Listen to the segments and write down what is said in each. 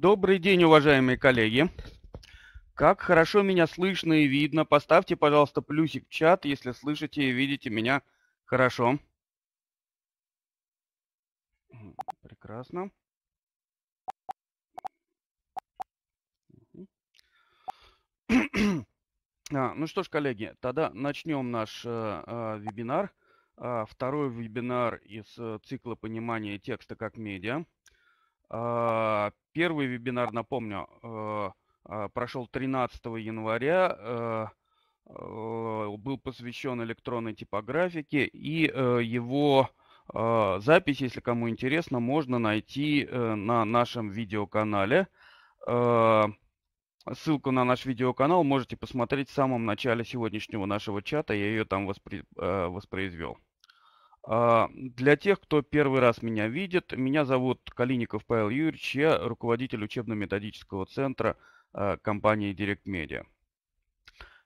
Добрый день, уважаемые коллеги. Как хорошо меня слышно и видно. Поставьте, пожалуйста, плюсик в чат, если слышите и видите меня хорошо. Прекрасно. А, ну что ж, коллеги, тогда начнем наш э, э, вебинар. Э, второй вебинар из э, цикла понимания текста как медиа. А, первый вебинар, напомню, э, а, прошел 13 января, э, э, был посвящен электронной типографике, и его запись, если кому интересно, можно найти на нашем видеоканале. Ссылку на наш видеоканал можете посмотреть в самом начале сегодняшнего нашего чата, я ее там воспри... воспроизвел. А, для тех, кто первый раз меня видит, меня зовут Калиников Павел Юрьевич, я руководитель учебно-методического центра а, компании Direct Media.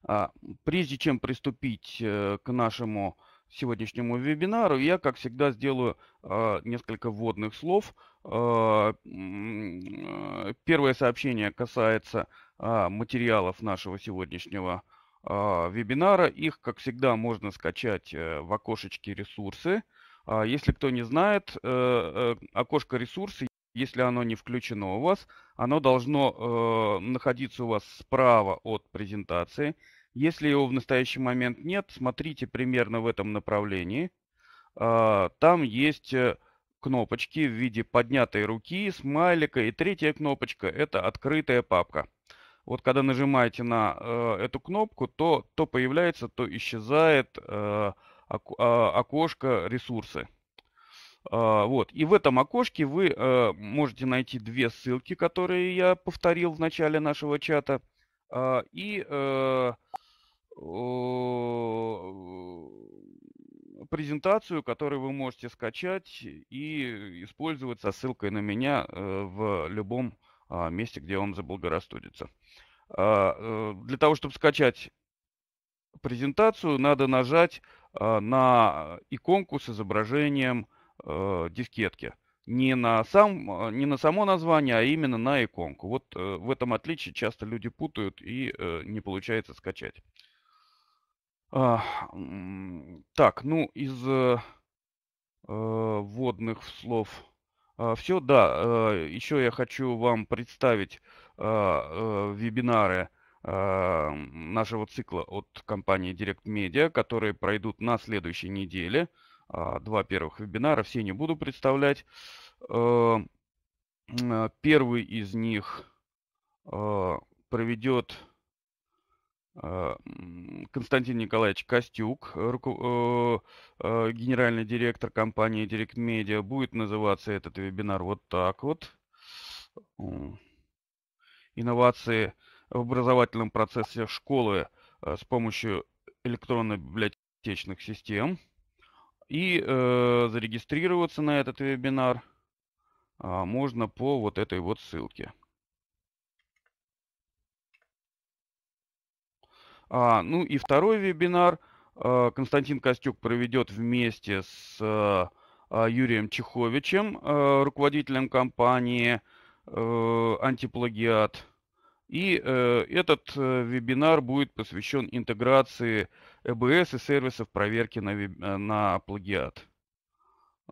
А, прежде чем приступить э, к нашему сегодняшнему вебинару, я, как всегда, сделаю несколько вводных слов. Э, первое сообщение касается материалов нашего сегодняшнего а, вебинара. Их, как всегда, можно скачать э, в окошечке «Ресурсы». А, если кто не знает, э, э, окошко «Ресурсы», если оно не включено у вас, оно должно находиться у вас справа от презентации. Если его в настоящий момент нет, смотрите примерно в этом направлении. А, там есть кнопочки в виде поднятой руки, смайлика и третья кнопочка – это открытая папка вот когда нажимаете на э, эту кнопку, то, то появляется, то исчезает э, око, э, окошко ресурсы. Э, вот. И в этом окошке вы э, можете найти две ссылки, которые я повторил в начале нашего чата. Э, и э, презентацию, которую вы можете скачать и использовать со ссылкой на меня э, в любом месте, где вам заблагорассудится. А, э, для того, чтобы скачать презентацию, надо нажать а, на иконку с изображением э, дискетки. Не на, сам, а, не на само название, а именно на иконку. Вот э, в этом отличие часто люди путают и не получается скачать. Так, ну из вводных слов все. Да, еще я хочу вам представить Э, э, вебинары э, нашего цикла от компании Direct Media, которые пройдут на следующей неделе. А, два первых вебинара, все не буду представлять. Первый из них проведет Константин Николаевич Костюк, генеральный директор компании Direct Media. Будет называться этот вебинар вот так вот инновации в образовательном процессе школы э, с помощью электронно-библиотечных систем и э, зарегистрироваться на этот вебинар э, можно по вот этой вот ссылке. А, ну и второй вебинар э, Константин Костюк проведет вместе с э, Юрием Чеховичем, э, руководителем компании э, Э, антиплагиат. И э, этот э, вебинар будет посвящен интеграции ЭБС и сервисов проверки на, на плагиат.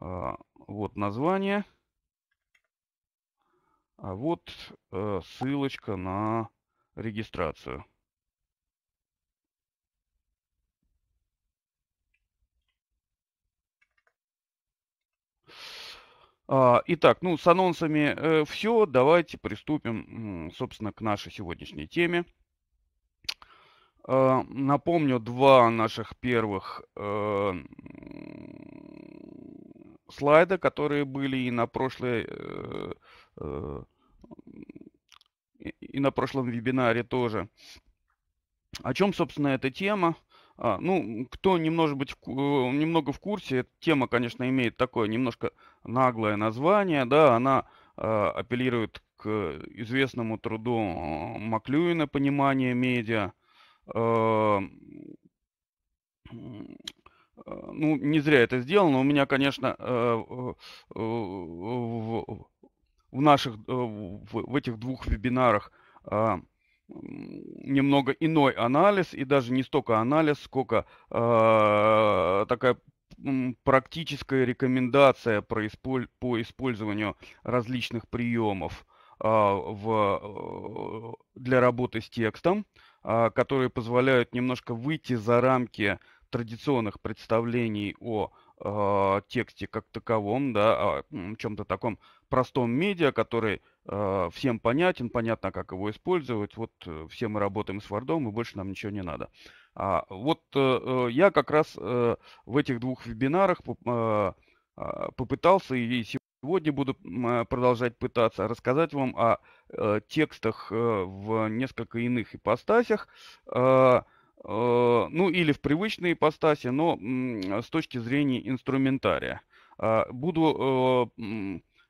А, вот название. А вот ссылочка на регистрацию. А, итак, ну с анонсами э, все. Давайте приступим, собственно, к нашей сегодняшней теме. А, напомню, два наших первых э, слайда, которые были и на прошлой э, и на прошлом вебинаре тоже. О чем, собственно, эта тема? А, ну, кто немного быть в, э, немного в курсе, тема, конечно, имеет такое немножко наглое название, да, она э, апеллирует к известному труду Маклюина «Понимание медиа». Э, ну, не зря это сделано. У меня, конечно, э, э, в, в наших, в, в этих двух вебинарах немного иной анализ, и даже не столько анализ, сколько э, такая практическая рекомендация про исполь... по использованию различных приемов а, э, в... для работы с текстом, э, которые позволяют немножко выйти за рамки традиционных представлений о э, тексте как таковом, да, о чем-то таком простом медиа, который Э, всем понятен, понятно, как его использовать. Вот э, все мы работаем с Вардом, и больше нам ничего не надо. А вот э, я как раз в этих двух вебинарах а, попытался и сегодня буду продолжать пытаться рассказать вам о текстах в несколько иных ипостасях ну или в привычной ипостаси, но с точки зрения инструментария. А, буду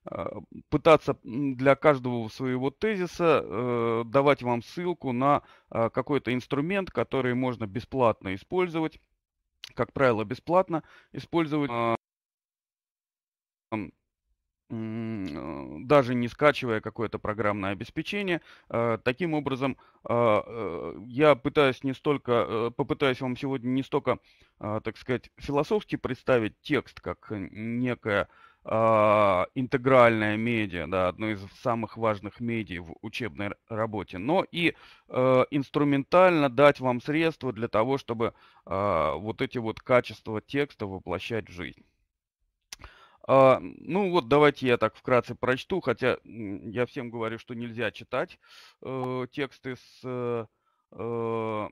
а, пытаться для каждого своего тезиса э, давать вам ссылку на э, какой-то инструмент, который можно бесплатно использовать, как правило, бесплатно использовать, а, э, даже не скачивая какое-то программное обеспечение. Э, таким образом, э, я пытаюсь не столько, э, попытаюсь вам сегодня не столько, так сказать, философски представить текст как некое а, интегральная медиа, да, одно из самых важных медий в учебной работе, но и э, инструментально дать вам средства для того, чтобы э, вот эти вот качества текста воплощать в жизнь. Э, ну вот давайте я так вкратце прочту, хотя я всем говорю, что нельзя читать э, тексты с э, Э,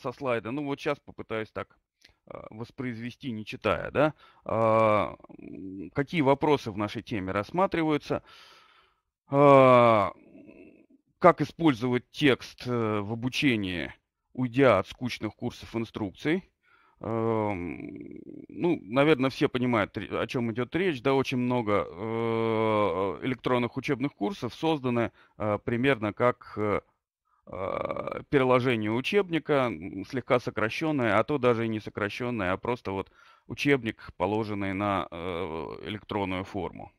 со слайда. Ну вот сейчас попытаюсь так а, воспроизвести, не читая, да, а, какие вопросы в нашей теме рассматриваются, а, как использовать текст э, в обучении, уйдя от скучных курсов инструкций. Ну, наверное, все понимают, о чем идет речь. Да, очень много э, электронных учебных курсов созданы примерно как Э, переложение учебника, слегка сокращенное, а то даже и не сокращенное, а просто вот учебник, положенный на э, электронную форму.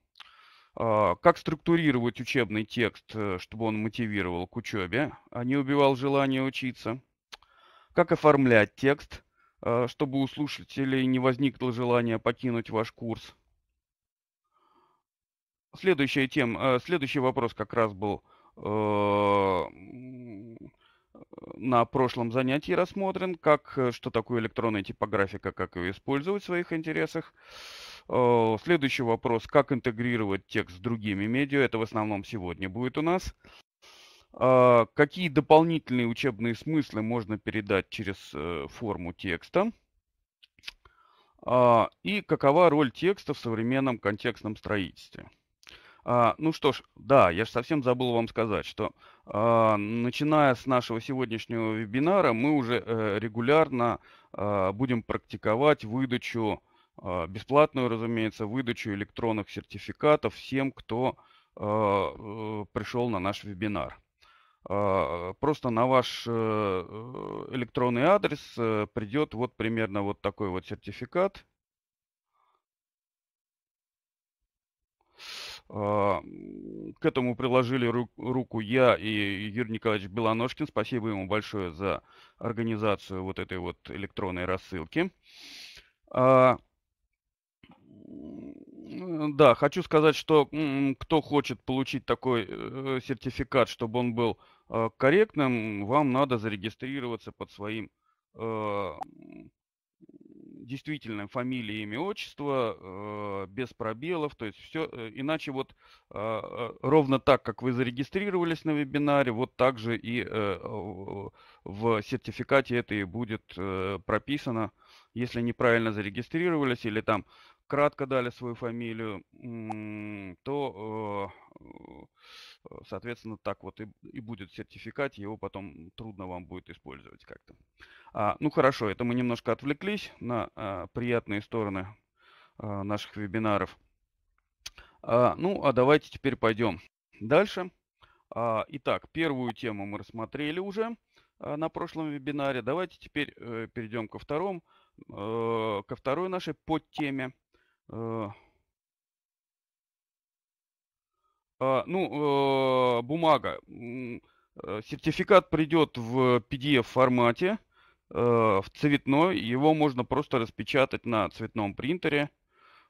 А, как структурировать учебный текст, э, чтобы он мотивировал к учебе, а не убивал желание учиться? Как оформлять текст, чтобы у слушателей не возникло желания покинуть ваш курс? Следующая тема, следующий вопрос как раз был на прошлом занятии рассмотрен, как, э, что такое электронная типографика, как ее использовать в своих интересах. Э, следующий вопрос, как интегрировать текст с другими медиа, это в основном сегодня будет у нас. А, какие дополнительные учебные смыслы можно передать через э, форму текста? А, и какова роль текста в современном контекстном строительстве? А, ну что ж, да, я же совсем забыл вам сказать, что а, начиная с нашего сегодняшнего вебинара мы уже э, регулярно э, будем практиковать выдачу, э, бесплатную, разумеется, выдачу электронных сертификатов всем, кто а, э, пришел на наш вебинар. просто на ваш э, э, электронный адрес э, придет вот примерно вот такой вот сертификат А, к этому приложили руку я и Юрий Николаевич Белоножкин. Спасибо ему большое за организацию вот этой вот электронной рассылки. А, да, хочу сказать, что кто хочет получить такой э, э, сертификат, чтобы он был а, корректным, вам надо зарегистрироваться под своим действительно фамилия, имя, отчество, э, без пробелов, то есть все, э, иначе вот э, ровно так, как вы зарегистрировались на вебинаре, вот так же и э, в сертификате это и будет э, прописано, если неправильно зарегистрировались или там кратко дали свою фамилию, то э, Э, соответственно, так вот и, и будет сертификат, его потом трудно вам будет использовать как-то. А, ну хорошо, это мы немножко отвлеклись на а, приятные стороны а, наших вебинаров. А, ну, а давайте теперь пойдем дальше. А, итак, первую тему мы рассмотрели уже а, на прошлом вебинаре. Давайте теперь э, перейдем ко, второму, э, ко второй нашей подтеме. Э, А, ну, э, бумага. Э, сертификат придет в PDF формате, э, в цветной. Его можно просто распечатать на цветном принтере.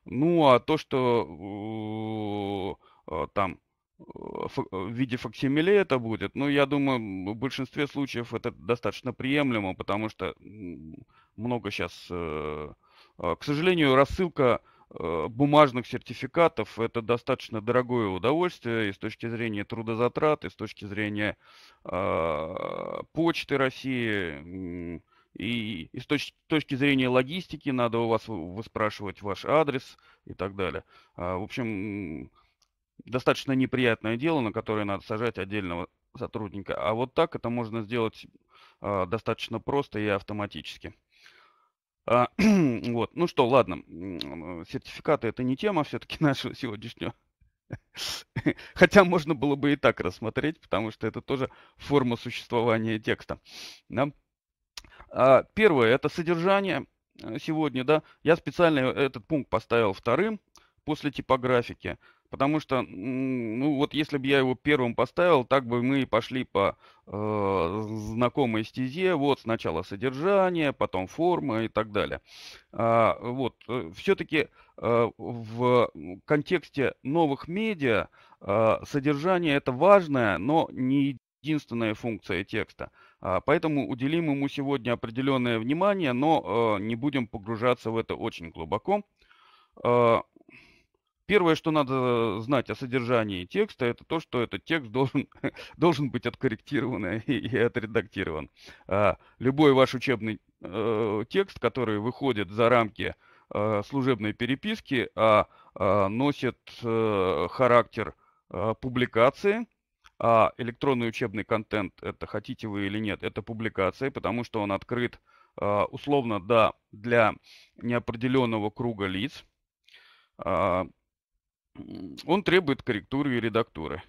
Ну, а то, что там в виде факсимиле это будет, ну, я думаю, в большинстве случаев это достаточно приемлемо, потому что много сейчас, к сожалению, рассылка Э, бумажных сертификатов это достаточно дорогое удовольствие и с точки зрения трудозатрат, и с точки зрения э, почты России, и, и с точки, точки зрения логистики надо у вас выспрашивать ваш адрес и так далее. А, в общем, достаточно неприятное дело, на которое надо сажать отдельного сотрудника. А вот так это можно сделать э, достаточно просто и автоматически. А, вот. Ну что, ладно, сертификаты это не тема все-таки нашего сегодняшнего. Хотя можно было бы и так рассмотреть, потому что это тоже форма существования текста. Да? А, первое, это содержание э, сегодня, да. Я специально этот пункт поставил вторым после типографики. Потому что, ну вот если бы я его первым поставил, так бы мы и пошли по э, знакомой стезе. Вот сначала содержание, потом форма и так далее. А, вот, э, все-таки э, в контексте новых медиа э, содержание это важное, но не единственная функция текста. А, поэтому уделим ему сегодня определенное внимание, но э, не будем погружаться в это очень глубоко. А, Первое, что надо знать о содержании текста, это то, что этот текст должен, должен быть откорректирован и, и отредактирован. А, любой ваш учебный э, текст, который выходит за рамки э, служебной переписки, а э, носит э, характер э, публикации, а электронный учебный контент, это хотите вы или нет, это публикация, потому что он открыт э, условно да, для неопределенного круга лиц. А, он требует корректуры и редактуры.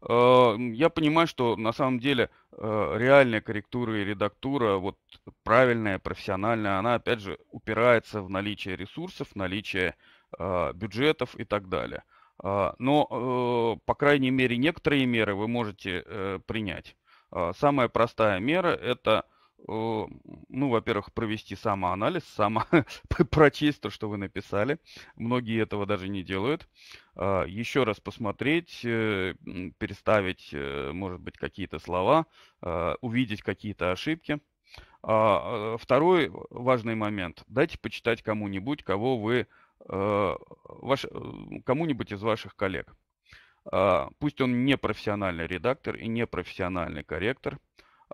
А, я понимаю, что на самом деле а, реальная корректура и редактура, вот правильная, профессиональная, она опять же упирается в наличие ресурсов, наличие а, бюджетов и так далее. Но, по крайней мере, некоторые меры вы можете э, принять. Самая простая мера – это, ну, во-первых, провести самоанализ, само прочесть то, что вы написали. Многие этого даже не делают. А, еще раз посмотреть, э, переставить, э, может быть, какие-то слова, а, увидеть какие-то ошибки. А, второй важный момент. Дайте почитать кому-нибудь, кого вы э, ваш, кому-нибудь из ваших коллег. Пусть он не профессиональный редактор и не профессиональный корректор.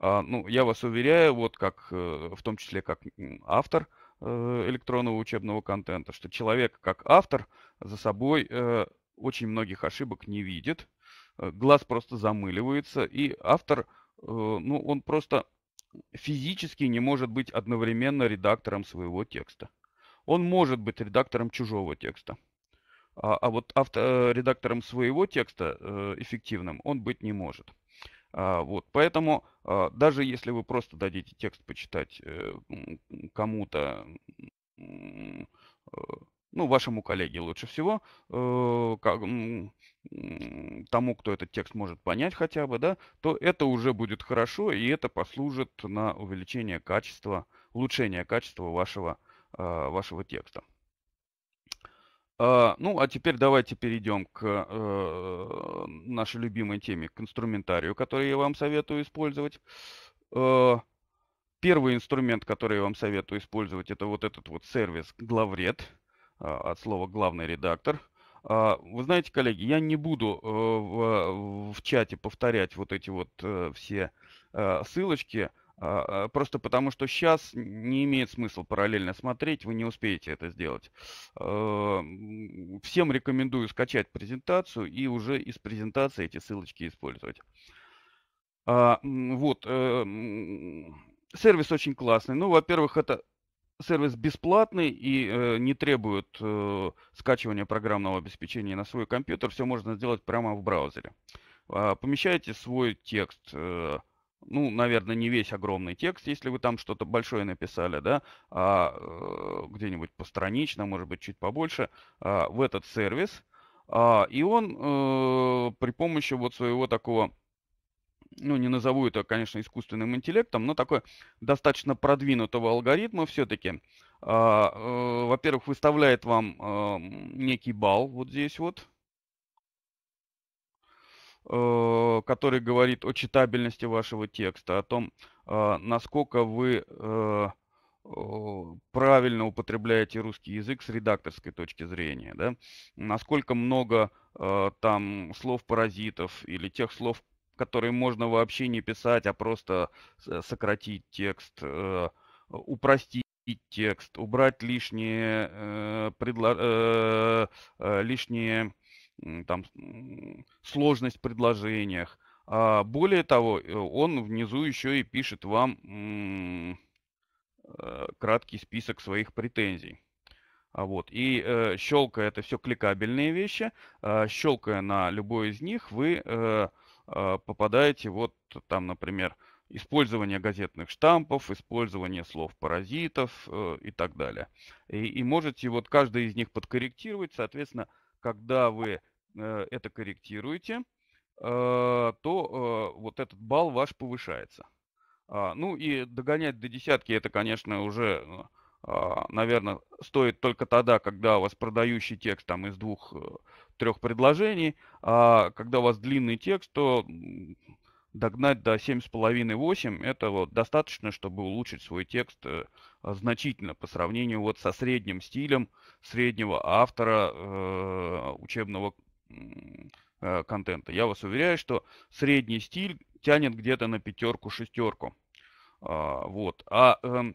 Ну, я вас уверяю, вот как, в том числе как автор – Э, электронного учебного контента, что человек как автор за собой э, очень многих ошибок не видит, э, глаз просто замыливается, и автор, ну, он просто физически не может быть одновременно редактором своего текста. Он может быть редактором чужого текста. А, а вот автор, редактором своего текста эффективным он быть не может. А, вот, поэтому а, даже если вы просто дадите текст почитать э, кому-то, э, ну, вашему коллеге лучше всего, э, как, тому, кто этот текст может понять хотя бы, да, то это уже будет хорошо, и это послужит на увеличение качества, улучшение качества вашего, а, вашего текста. А, ну, а теперь давайте перейдем к э, нашей любимой теме, к инструментарию, который я вам советую использовать. Э, первый инструмент, который я вам советую использовать, это вот этот вот сервис главред, э, от слова главный редактор. Э, вы знаете, коллеги, я не буду э, в, в чате повторять вот эти вот э, все э, ссылочки. А, а, просто потому, что сейчас не имеет смысла параллельно смотреть, вы не успеете это сделать. А, всем рекомендую скачать презентацию и уже из презентации эти ссылочки использовать. Вот. Э, сервис очень классный. Ну, во-первых, это сервис бесплатный и э, не требует э, скачивания программного обеспечения на свой компьютер. Все можно сделать прямо в браузере. помещаете свой текст, ну, наверное, не весь огромный текст, если вы там что-то большое написали, да, а э, где-нибудь постранично, может быть, чуть побольше, а, в этот сервис. А, и он э, при помощи вот своего такого ну, не назову это, конечно, искусственным интеллектом, но такой достаточно продвинутого алгоритма все-таки. А, э, во-первых, выставляет вам некий балл вот здесь вот, Э, который говорит о читабельности вашего текста, о том, а, насколько вы э, правильно употребляете русский язык с редакторской точки зрения, да? насколько много э, там слов-паразитов или тех слов, которые можно вообще не писать, а просто сократить текст, упростить текст, убрать лишние, предло... лишние там, сложность в предложениях. А более того, э, он внизу еще и пишет вам э, краткий список своих претензий. А вот. И э, щелкая это все кликабельные вещи, э, щелкая на любой из них, вы э, э, попадаете вот там, например, использование газетных штампов, использование слов паразитов э, и так далее. И, и можете вот каждый из них подкорректировать, соответственно, когда вы э, это корректируете, э, то э, вот этот балл ваш повышается. А, ну и догонять до десятки это, конечно, уже, а, наверное, стоит только тогда, когда у вас продающий текст там из двух-трех предложений, а когда у вас длинный текст, то догнать до 7,5-8 это вот достаточно, чтобы улучшить свой текст Э, значительно по сравнению вот со средним стилем среднего автора э, учебного э, контента. Я вас уверяю, что средний стиль тянет где-то на пятерку-шестерку. А, вот. А э,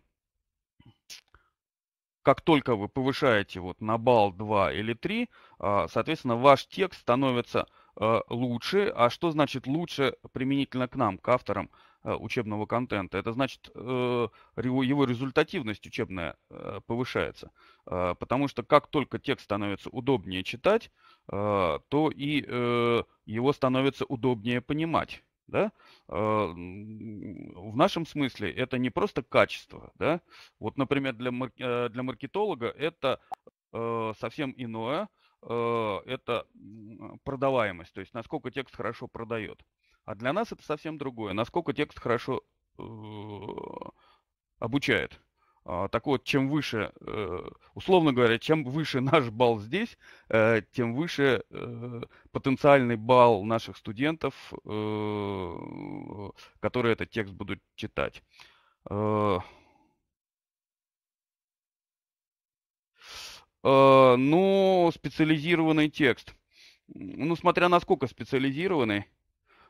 как только вы повышаете вот на балл 2 или 3, а, соответственно, ваш текст становится э, лучше. А что значит лучше применительно к нам, к авторам Э, учебного контента. Это значит, э, его результативность учебная э, повышается. Потому что как только текст становится удобнее читать, то и его становится удобнее понимать. Да? В нашем смысле это не просто качество. Да? Вот, например, для, марк... для маркетолога это совсем иное. Это продаваемость, то есть насколько текст хорошо продает. А для нас это совсем другое. Насколько текст хорошо э, обучает. А, так вот, чем выше, э, условно говоря, чем выше наш балл здесь, э, тем выше потенциальный балл наших студентов, которые этот текст будут читать. Э, ну, специализированный текст. Ну, смотря насколько специализированный.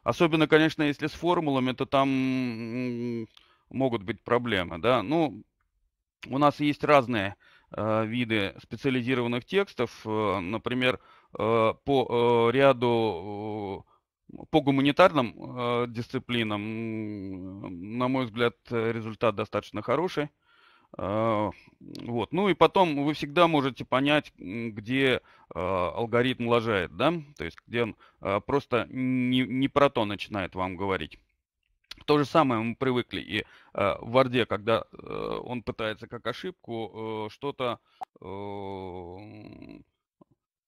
Особенно, конечно, если с формулами, то там могут быть проблемы, да. Ну, у нас есть разные э, виды специализированных текстов, э, например, э, по э, ряду э, по гуманитарным э, дисциплинам, на мой взгляд, результат достаточно хороший. А, вот. Ну и потом вы всегда можете понять, где а, алгоритм лажает, да? То есть где он а, просто не, не про то начинает вам говорить. То же самое мы привыкли и в Варде, когда э, он пытается как ошибку э, что-то э,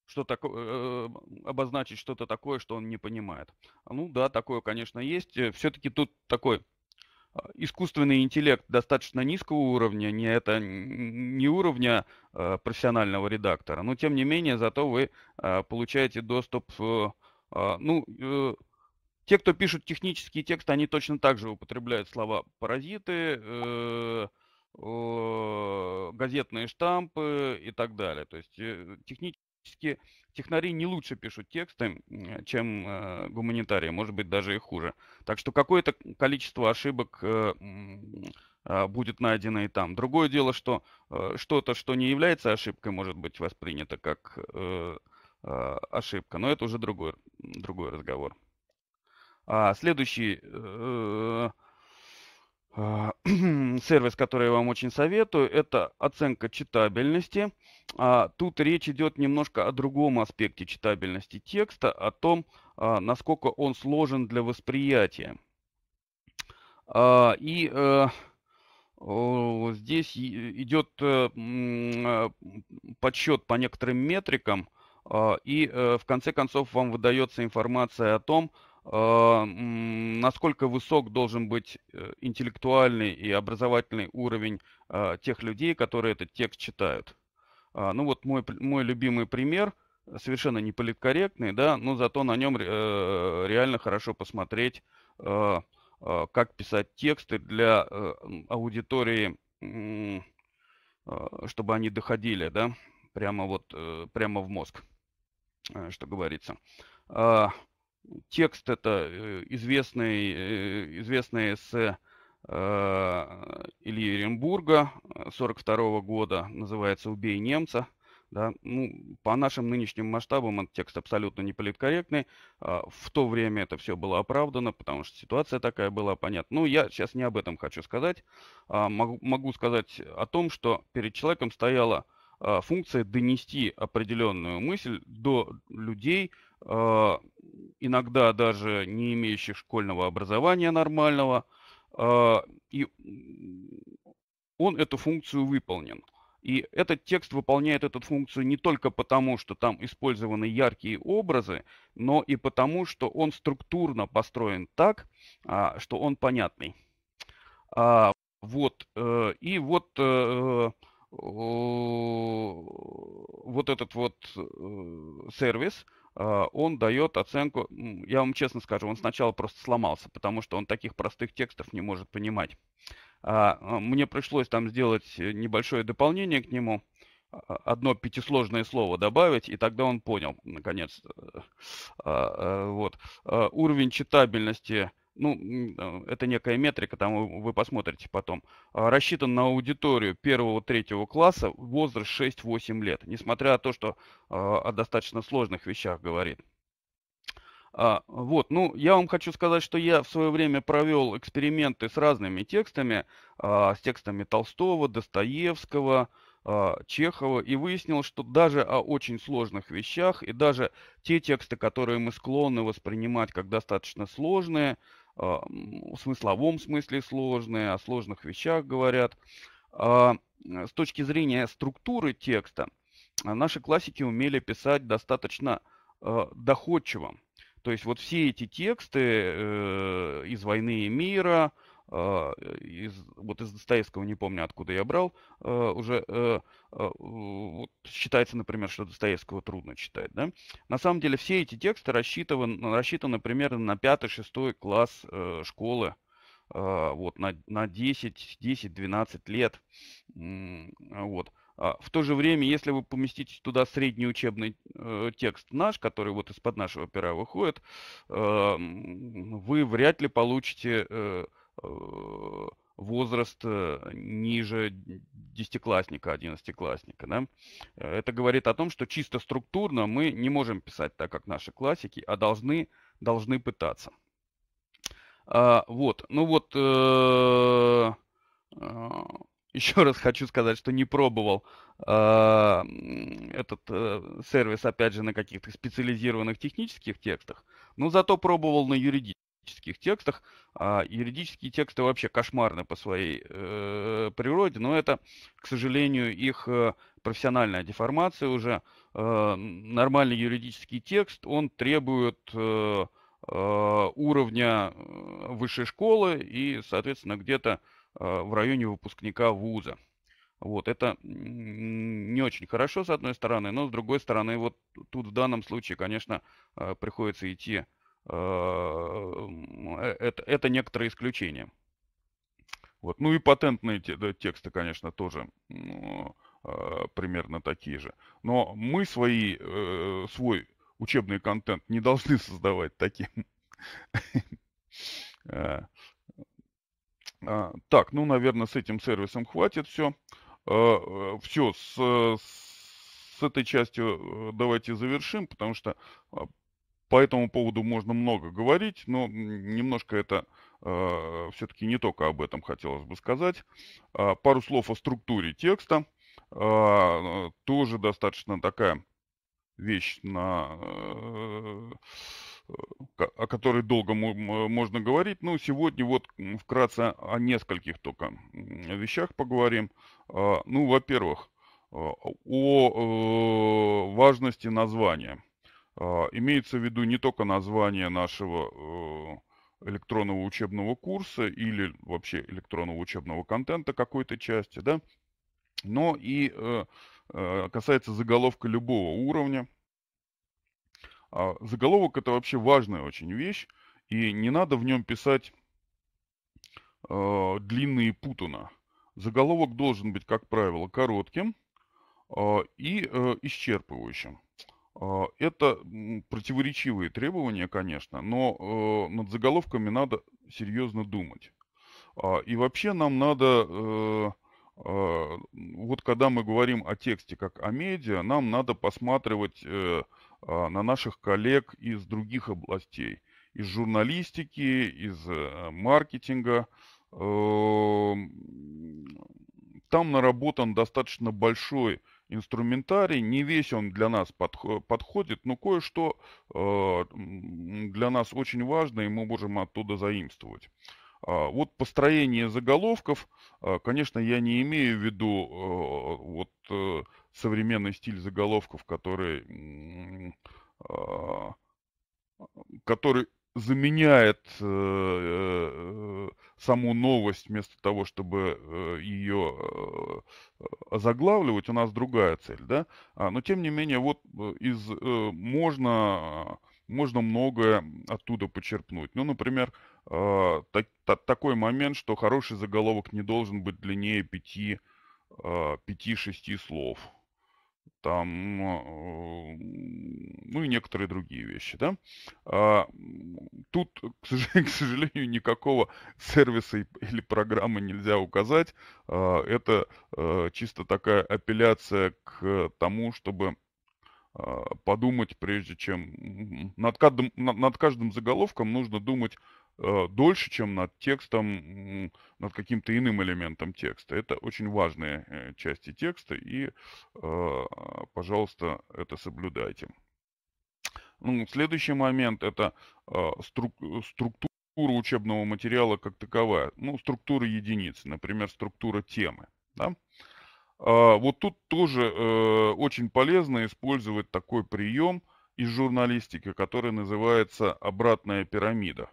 что такое, обозначить что-то такое, что он не понимает. Ну да, такое, конечно, есть. Все-таки тут такой искусственный интеллект достаточно низкого уровня, не это не уровня э, профессионального редактора, но тем не менее зато вы э, получаете доступ, а, ну, э, ну те, кто пишут технические тексты, они точно так же употребляют слова паразиты, э, газетные штампы и так далее. То есть э, технически практически технари не лучше пишут тексты, чем э, гуманитарии, может быть, даже и хуже. Так что какое-то количество ошибок э, э, будет найдено и там. Другое дело, что э, что-то, что не является ошибкой, может быть воспринято как э, э, ошибка, но это уже другой, другой разговор. А следующий... Э, а, сервис, который я вам очень советую, это оценка читабельности. А, тут речь идет немножко о другом аспекте читабельности текста, о том, а, насколько он сложен для восприятия. И э, здесь идет э, э, подсчет по некоторым метрикам, и в конце концов вам выдается информация о том, а, насколько высок должен быть э, интеллектуальный и образовательный уровень а, тех людей, которые этот текст читают. А, ну вот мой, мой любимый пример, совершенно не политкорректный, да, но зато на нем э, реально хорошо посмотреть, как писать тексты для э, аудитории, чтобы они доходили, да, прямо вот, прямо в мозг, что говорится. Текст это э, известный, э, известный эссе э, Ильи Оренбурга 42 года, называется «Убей немца». Да? Ну, по нашим нынешним масштабам этот текст абсолютно не политкорректный. В то время это все было оправдано, потому что ситуация такая была, понятна. Но ну, я сейчас не об этом хочу сказать. А могу сказать о том, что перед человеком стояла функция донести определенную мысль до людей, иногда даже не имеющих школьного образования нормального, а, и он эту функцию выполнен. И этот текст выполняет эту функцию не только потому, что там использованы яркие образы, но и потому, что он структурно построен так, а, что он понятный. А, вот, э, и вот, э, вот этот вот э, сервис – а, он дает оценку, я вам честно скажу, он сначала просто сломался, потому что он таких простых текстов не может понимать. А, а, мне пришлось там сделать э, небольшое дополнение к нему, одно пятисложное слово добавить, и тогда он понял, наконец. Э, э, вот. Уровень читабельности ну, э, это некая метрика, там вы посмотрите потом, а, рассчитан на аудиторию первого-третьего класса, возраст 6-8 лет, несмотря на то, что а, о достаточно сложных вещах говорит. А, вот, ну, я вам хочу сказать, что я в свое время провел эксперименты с разными текстами, с текстами Толстого, Достоевского, а, Чехова и выяснил, что даже о очень сложных вещах и даже те тексты, которые мы склонны воспринимать как достаточно сложные, а, в смысловом смысле сложные, о сложных вещах говорят, а, э, с точки зрения структуры текста, наши классики умели писать достаточно доходчиво. То есть вот все эти тексты э, из «Войны и мира», а, э, из, вот из Достоевского не помню, откуда я брал, а, уже э, а, вот считается, например, что Достоевского трудно читать. Да? На самом деле все эти тексты рассчитаны, рассчитаны примерно на 5-6 класс э, школы, вот, на, на 10-12 лет. Вот. В то же время, если вы поместите туда средний учебный э, текст наш, который вот из-под нашего пера выходит, э, вы вряд ли получите э, Э, возраст э, ниже десятиклассника, одиннадцатиклассника. Да? Э, это говорит о том, что чисто структурно мы не можем писать так, как наши классики, а должны, должны пытаться. А, вот, ну вот, а, еще раз хочу сказать, что не пробовал э, этот э, сервис, опять же, на каких-то специализированных технических текстах, но зато пробовал на юридическом юридических текстах. А юридические тексты вообще кошмарны по своей э, природе, но это, к сожалению, их э, профессиональная деформация уже. Э, нормальный юридический текст, он требует э, э уровня э, высшей школы и, соответственно, где-то э, в районе выпускника вуза. Вот, это не очень хорошо, с одной стороны, но с другой стороны, вот тут в данном случае, конечно, приходится идти Э, э, это, это некоторое исключение. Вот. Ну и патентные тексты, конечно, тоже э, примерно такие же. Но мы свои, свой учебный контент не должны создавать таким. А, так, ну, наверное, с этим сервисом хватит все. Все, с этой частью давайте завершим, потому что а, по этому поводу можно много говорить, но немножко это э, все-таки не только об этом хотелось бы сказать. Э, пару слов о структуре текста. А, э, тоже достаточно такая вещь, на, э, э, о которой долго можно говорить. Но ну, сегодня вот вкратце о нескольких только вещах поговорим. А, ну, во-первых, э, о важности названия. А, имеется в виду не только название нашего э, электронного учебного курса или вообще электронного учебного контента какой-то части, да, но и э, э, касается заголовка любого уровня. А заголовок это вообще важная очень вещь, и не надо в нем писать а, длинные путуна. Заголовок должен быть, как правило, коротким и исчерпывающим. А, это противоречивые требования, конечно, но э, над заголовками надо серьезно думать. А, и вообще нам надо, э, а, вот когда мы говорим о тексте как о медиа, нам надо посматривать э, на наших коллег из других областей, из журналистики, из маркетинга. Там наработан достаточно большой инструментарий, не весь он для нас подходит, но кое-что э, для нас очень важно, и мы можем оттуда заимствовать. А, вот построение заголовков, э, конечно, я не имею в виду э, вот современный стиль заголовков, который, а, который заменяет э, э, саму новость вместо того, чтобы э, ее заглавливать, у нас другая цель, да. А, но тем не менее, вот из можно можно многое оттуда почерпнуть. Ну, например, так, так, такой момент, что хороший заголовок не должен быть длиннее 5-6 слов там, э, ну и некоторые другие вещи, да. А, тут, к сожалению, никакого сервиса или программы нельзя указать. А, это э, чисто такая апелляция к тому, чтобы а, подумать, прежде чем над каждым, над каждым заголовком нужно думать, Э, дольше, чем над текстом, над каким-то иным элементом текста. Это очень важные э, части текста, и, э, пожалуйста, это соблюдайте. Ну, следующий момент – это структура учебного материала как таковая. Ну, структура единицы, например, структура темы. Да? А, вот тут тоже очень полезно использовать такой прием из журналистики, который называется «обратная пирамида».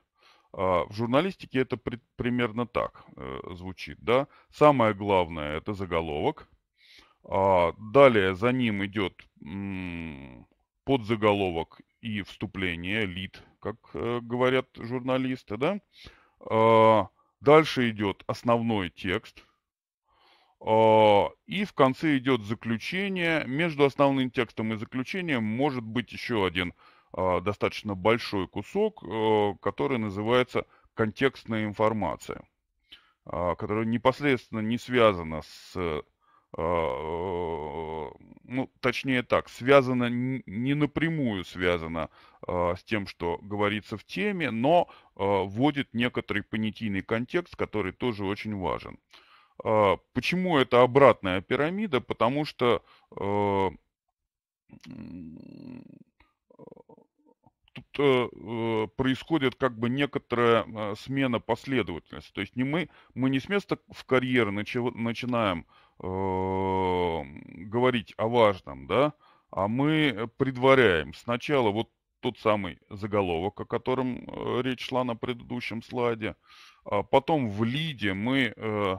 А, в журналистике это при, примерно так э, звучит, да. Самое главное это заголовок. А, далее за ним идет м, подзаголовок и вступление, лид, как э, говорят журналисты, да. А, дальше идет основной текст. А, и в конце идет заключение. Между основным текстом и заключением может быть еще один а, достаточно большой кусок, э, который называется контекстная информация, а, которая непосредственно не связана с э, а, ну, точнее так, связано, не напрямую связано э, с тем, что говорится в теме, но э, вводит некоторый понятийный контекст, который тоже очень важен. Э, почему это обратная пирамида? Потому что Э, э, происходит как бы некоторая э, смена последовательности. То есть не мы, мы не с места в карьер начи, начинаем э, говорить о важном, да, а мы предваряем сначала вот тот самый заголовок, о котором речь шла на предыдущем слайде, а потом в лиде мы э, э,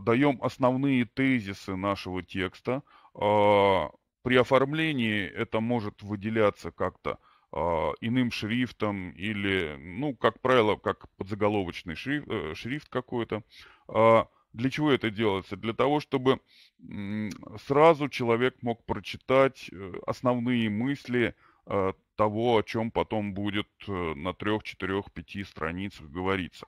даем основные тезисы нашего текста, а при оформлении это может выделяться как-то а, иным шрифтом или, ну, как правило, как подзаголовочный шрифт, э, шрифт какой-то. А для чего это делается? Для того, чтобы сразу человек мог прочитать э, основные мысли э, того, о чем потом будет на трех, четырех, пяти страницах говориться.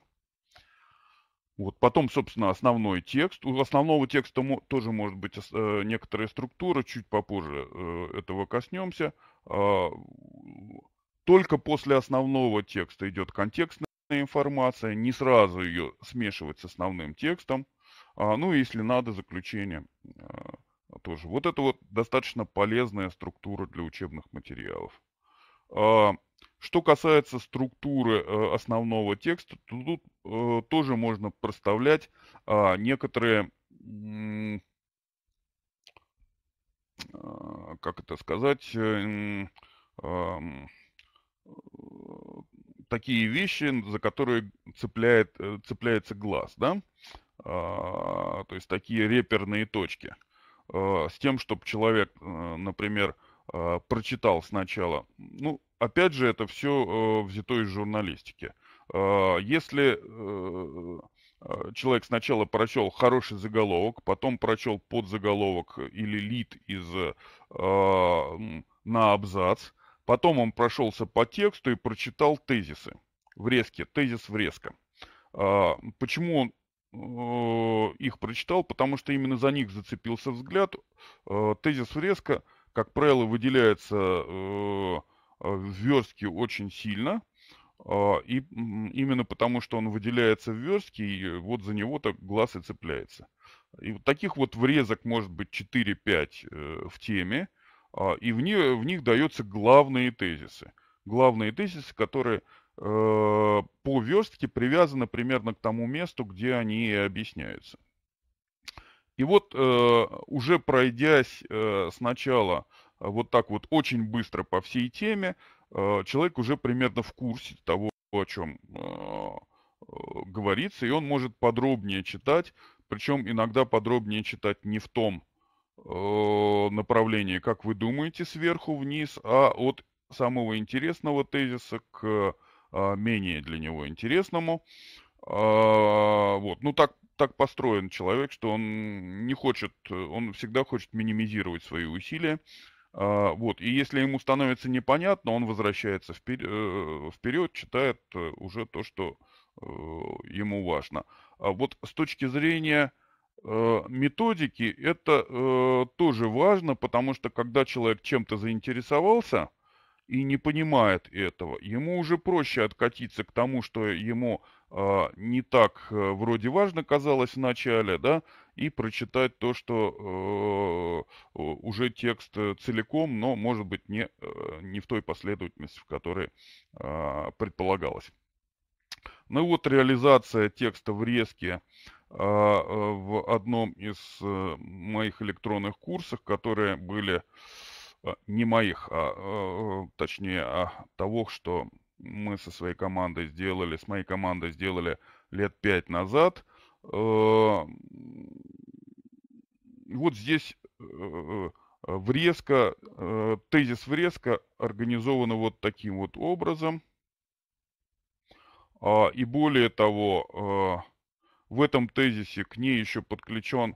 Вот. Потом, собственно, основной текст. У основного текста тоже может быть некоторая структура, чуть попозже этого коснемся. А, только после основного текста идет контекстная информация, не сразу ее смешивать с основным текстом. А, ну, если надо, заключение а, тоже. Вот это вот достаточно полезная структура для учебных материалов. Что касается структуры э, основного текста, то тут э, тоже можно проставлять некоторые Э, как это сказать, э, э, такие вещи, за которые цепляет, цепляется глаз, да? А, то есть такие реперные точки. с тем, чтобы человек, например, прочитал сначала. Ну, опять же, это все взято из журналистики. Если Э, человек сначала прочел хороший заголовок, потом прочел подзаголовок э, или лид из э, а, на абзац, потом он прошелся по тексту и прочитал тезисы. в резке. тезис врезка. Э, почему он э, их прочитал? Потому что именно за них зацепился взгляд. Э, тезис врезка, как правило, выделяется э, э в верстке очень сильно, а, и именно потому, что он выделяется в верстке, и вот за него так глаз и цепляется. И вот таких вот врезок может быть 4-5 э, в теме, а, и в, ней, в них даются главные тезисы. Главные тезисы, которые э, по верстке привязаны примерно к тому месту, где они и объясняются. И вот э, уже пройдясь сначала вот так вот очень быстро по всей теме, Э, человек уже примерно в курсе того, о чем э, э, говорится, и он может подробнее читать, причем иногда подробнее читать не в том направлении, как вы думаете, сверху вниз, а от самого интересного тезиса к а, менее для него интересному. А, вот, ну так, так построен человек, что он не хочет, он всегда хочет минимизировать свои усилия, а, вот, и если ему становится непонятно, он возвращается э, вперед, читает э, уже то, что э, ему важно. А вот с точки зрения методики это тоже важно, потому что когда человек чем-то заинтересовался и не понимает этого, ему уже проще откатиться к тому, что ему а, не так э, вроде важно казалось в начале, да, и прочитать то, что э, уже текст э, целиком, но, может быть, не, не в той последовательности, в которой а, предполагалось. Ну вот реализация текста в резке а, в одном из моих электронных курсов, которые были не моих, а точнее а того, что мы со своей командой сделали, с моей командой сделали лет пять назад. Э, вот здесь э, э, врезка, тезис врезка организована вот таким вот образом. А, и более того, в этом тезисе к ней еще подключен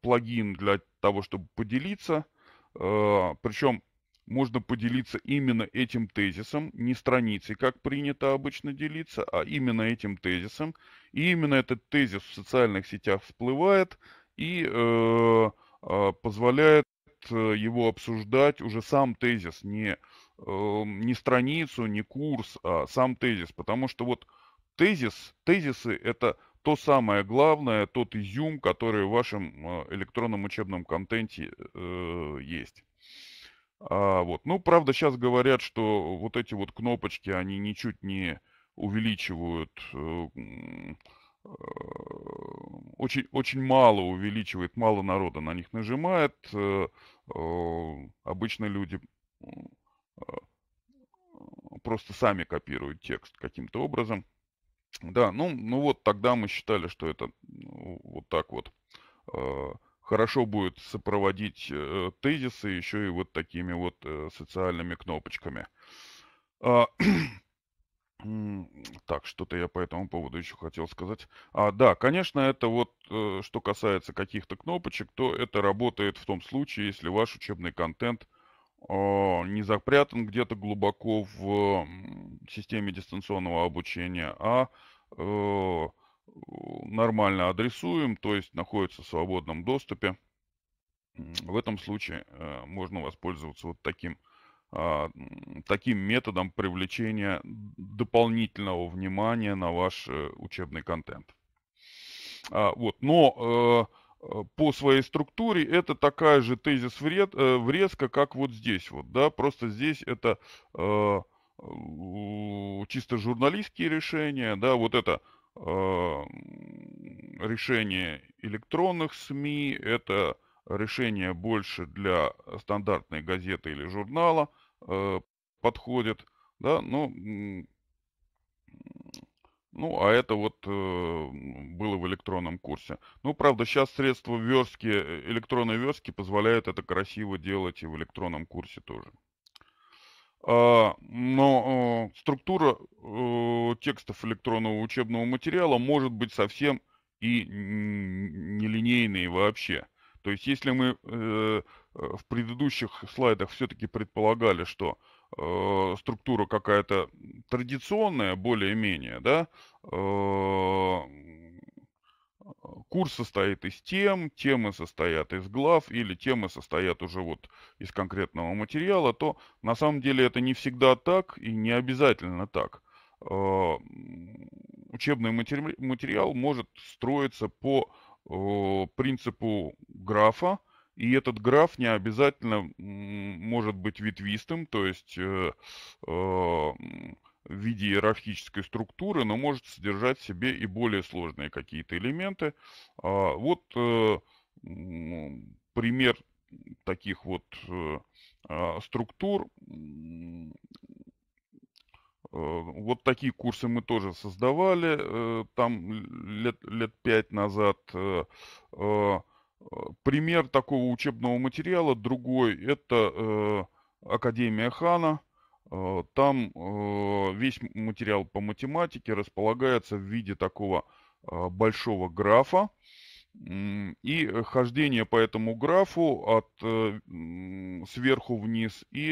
плагин для того, чтобы поделиться. Причем можно поделиться именно этим тезисом, не страницей, как принято обычно делиться, а именно этим тезисом. И именно этот тезис в социальных сетях всплывает и э, а, э, позволяет его обсуждать уже сам тезис, не, э, не страницу, не курс, а сам тезис. Потому что вот тезис, тезисы это то самое главное, тот изюм, который в вашем э, электронном учебном контенте э, есть. А, вот. Ну, правда, сейчас говорят, что вот эти вот кнопочки, они ничуть не увеличивают, э, э, очень, очень мало увеличивает, мало народа на них нажимает. Э, обычно люди просто сами копируют текст каким-то образом. Да, ну, ну вот тогда мы считали, что это ну, вот так вот хорошо будет сопроводить э, тезисы еще и вот такими вот э, социальными кнопочками. А, так, что-то я по этому поводу еще хотел сказать. А, да, конечно, это вот, э, что касается каких-то кнопочек, то это работает в том случае, если ваш учебный контент э, не запрятан где-то глубоко в э, системе дистанционного обучения, а э, нормально адресуем, то есть находится в свободном доступе. В этом случае э, можно воспользоваться вот таким, а, таким методом привлечения дополнительного внимания на ваш э, учебный контент. А, вот, но э, по своей структуре это такая же тезис вред, врезка, как вот здесь вот, да, просто здесь это чисто журналистские решения, да, вот это Э, решение электронных СМИ, это решение больше для стандартной газеты или журнала э, подходит, да, но, ну, ну, а это вот э, было в электронном курсе. Ну, правда, сейчас средства верстки, э, электронной верстки позволяют это красиво делать и в электронном курсе тоже. А, но э, структура э, текстов электронного учебного материала может быть совсем и нелинейной вообще. То есть если мы э, в предыдущих слайдах все-таки предполагали, что структура какая-то традиционная, более-менее, да, Курс состоит из тем, темы состоят из глав или темы состоят уже вот из конкретного материала, то на самом деле это не всегда так и не обязательно так. А, учебный материал может строиться по принципу графа, и этот граф не обязательно может быть ветвистым, то есть э, а, в виде иерархической структуры, но может содержать в себе и более сложные какие-то элементы. А, вот э, пример таких вот э, а, структур. Э, вот такие курсы мы тоже создавали там лет, лет пять назад. А, пример такого учебного материала другой – это Академия Хана – Э, там э, весь материал по математике располагается в виде такого э, большого графа. И хождение по этому графу от сверху вниз и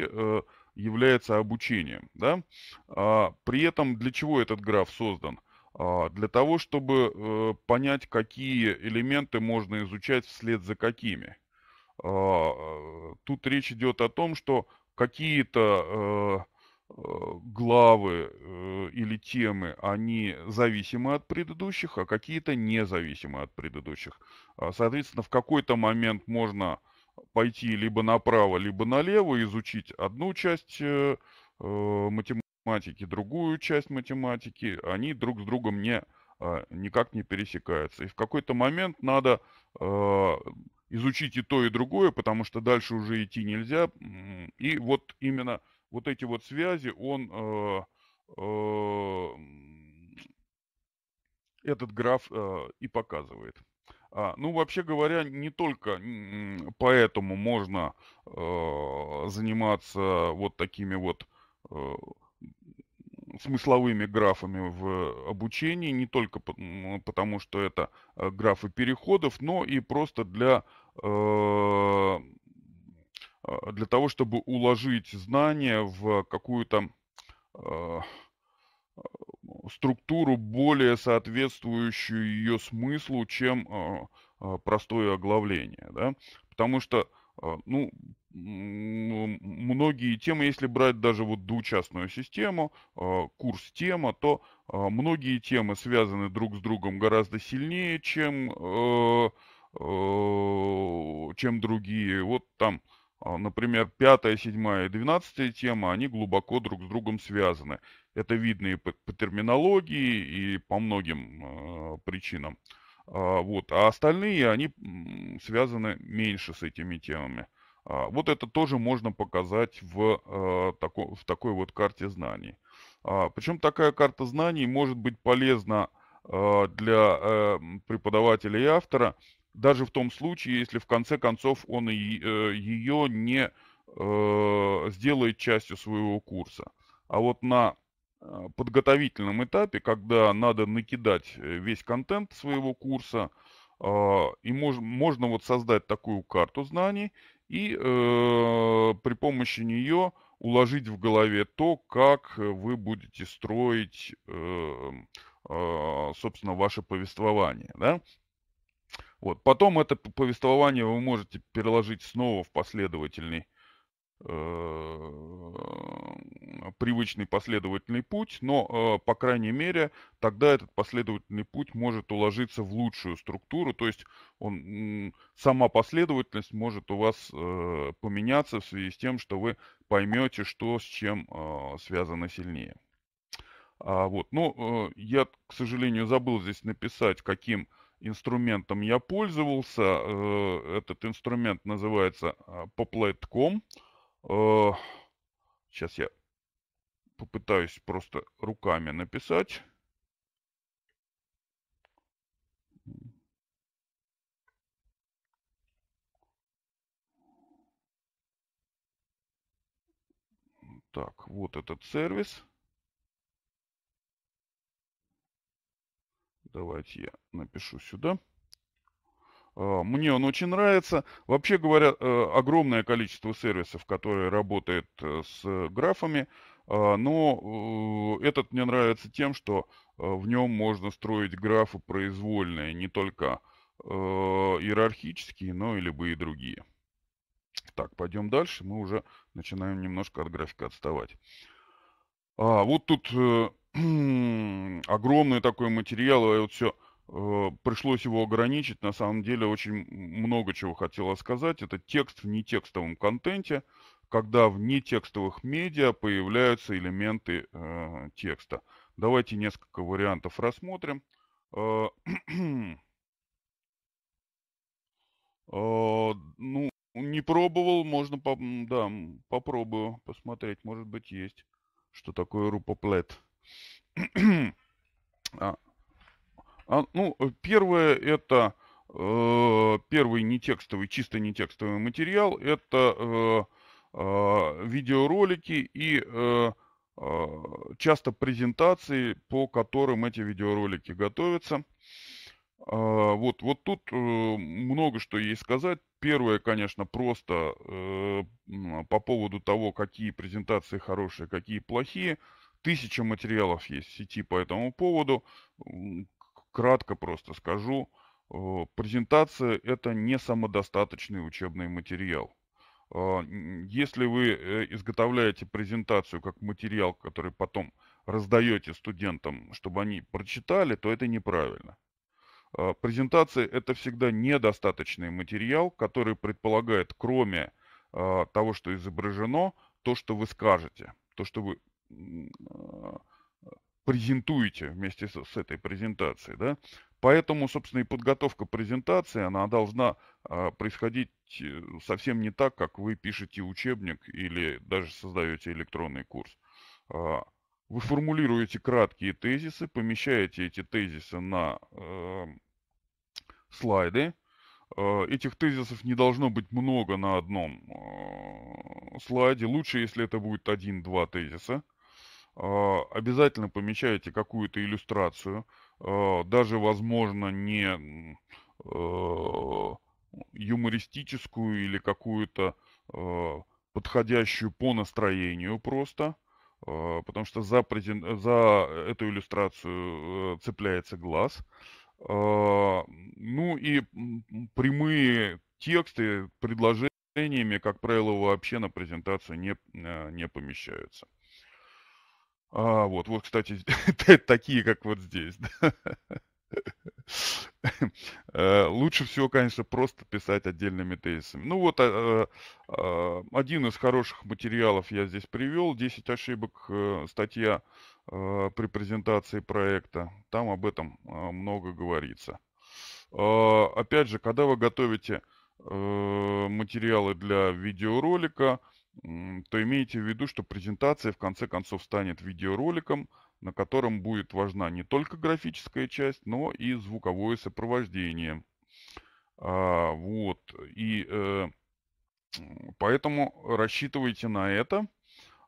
является обучением. Да? А, при этом для чего этот граф создан? А, для того, чтобы понять, какие элементы можно изучать вслед за какими. А, тут речь идет о том, что какие-то Э, главы э, или темы, они зависимы от предыдущих, а какие-то независимы от предыдущих. А, соответственно, в какой-то момент можно пойти либо направо, либо налево, изучить одну часть э, математики, другую часть математики. Они друг с другом не, а, никак не пересекаются. И в какой-то момент надо изучить и то, и другое, потому что дальше уже идти нельзя. И вот именно вот эти вот связи он, э, э, этот граф э, и показывает. А, ну, вообще говоря, не только поэтому можно э, заниматься вот такими вот э, смысловыми графами в обучении, не только потому, что это э, графы переходов, но и просто для э, а, для того, чтобы уложить знания в какую-то а, а, структуру, более соответствующую ее смыслу, чем простое оглавление. Да? Потому что ну, многие темы, если брать даже вот доучастную систему, курс тема, то многие темы связаны друг с другом гораздо сильнее, чем, чем другие. Вот там а, например, 5, 7 и 12 тема, они глубоко друг с другом связаны. Это видно и по, по терминологии, и по многим э, причинам. Э, вот. А остальные, они связаны меньше с этими темами. Э, вот это тоже можно показать в, э, тако, в такой вот карте знаний. Э, причем такая карта знаний может быть полезна э, для э, преподавателя и автора – даже в том случае, если в конце концов он э, ее не э, сделает частью своего курса. А вот на э, подготовительном этапе, когда надо накидать весь контент своего курса, а, и мож, можно вот создать такую карту знаний и э, при помощи нее уложить в голове то, как вы будете строить, э, э, собственно, ваше повествование. Да? Вот. Потом это повествование вы можете переложить снова в последовательный, э, привычный последовательный путь, но, э, по крайней мере, тогда этот последовательный путь может уложиться в лучшую структуру, то есть он, сама последовательность может у вас э, поменяться в связи с тем, что вы поймете, что с чем связано сильнее. А вот. Ну, я, к сожалению, забыл здесь написать, каким инструментом я пользовался. Э, этот инструмент называется а, Poplet.com. Сейчас э, я попытаюсь просто руками написать. Так, вот этот сервис. Давайте я напишу сюда. А, мне он очень нравится. Вообще говоря, э, огромное количество сервисов, которые работают э, с графами, а, но э, этот мне нравится тем, что в нем можно строить графы произвольные, не только иерархические, но и любые другие. Так, пойдем дальше. Мы уже начинаем немножко от графика отставать. А, вот тут огромный такой материал, и вот все э, пришлось его ограничить. На самом деле очень много чего хотела сказать. Это текст в нетекстовом контенте, когда в нетекстовых медиа появляются элементы э, текста. Давайте несколько вариантов рассмотрим. Э, э, ну, не пробовал, можно, по, да, попробую посмотреть, может быть, есть, что такое рупоплет. А. А, ну, э, первое это э, первый не текстовый, чисто не текстовый материал. Это э, а, видеоролики и часто презентации, по которым эти видеоролики готовятся. вот, вот тут много что ей сказать. Первое, конечно, просто по поводу того, какие презентации хорошие, какие плохие. Тысяча материалов есть в сети по этому поводу. Кратко просто скажу. Презентация – это не самодостаточный учебный материал. А, если вы э, изготовляете презентацию как материал, который потом раздаете студентам, чтобы они прочитали, то это неправильно. А, презентация – это всегда недостаточный материал, который предполагает, кроме а, того, что изображено, то, что вы скажете, то, что вы а, презентуете вместе с, с этой презентацией. Да? Поэтому, собственно, и подготовка презентации, она должна а, э, происходить совсем не так, как вы пишете учебник или даже создаете электронный курс. Э, вы формулируете краткие тезисы, помещаете эти тезисы на э, слайды. Э, этих тезисов не должно быть много на одном э, слайде. Лучше, если это будет один-два тезиса. Э, а, обязательно помечаете какую-то иллюстрацию, а, даже, возможно, не а, юмористическую или какую-то подходящую по настроению просто, потому что за, презент... за эту иллюстрацию э, цепляется глаз. Ну и прямые тексты, предложениями, как правило, вообще на презентацию не, э, не помещаются. А, вот, вот, кстати, такие, как вот здесь. Э, лучше всего, конечно, просто писать отдельными тезисами. Ну вот, э, э, один из хороших материалов я здесь привел. 10 ошибок, статья при презентации проекта. Там об этом много говорится. А, опять же, когда вы готовите материалы для видеоролика, то имейте в виду, что презентация в конце концов станет видеороликом, на котором будет важна не только графическая часть, но и звуковое сопровождение. А, вот. И э, поэтому рассчитывайте на это.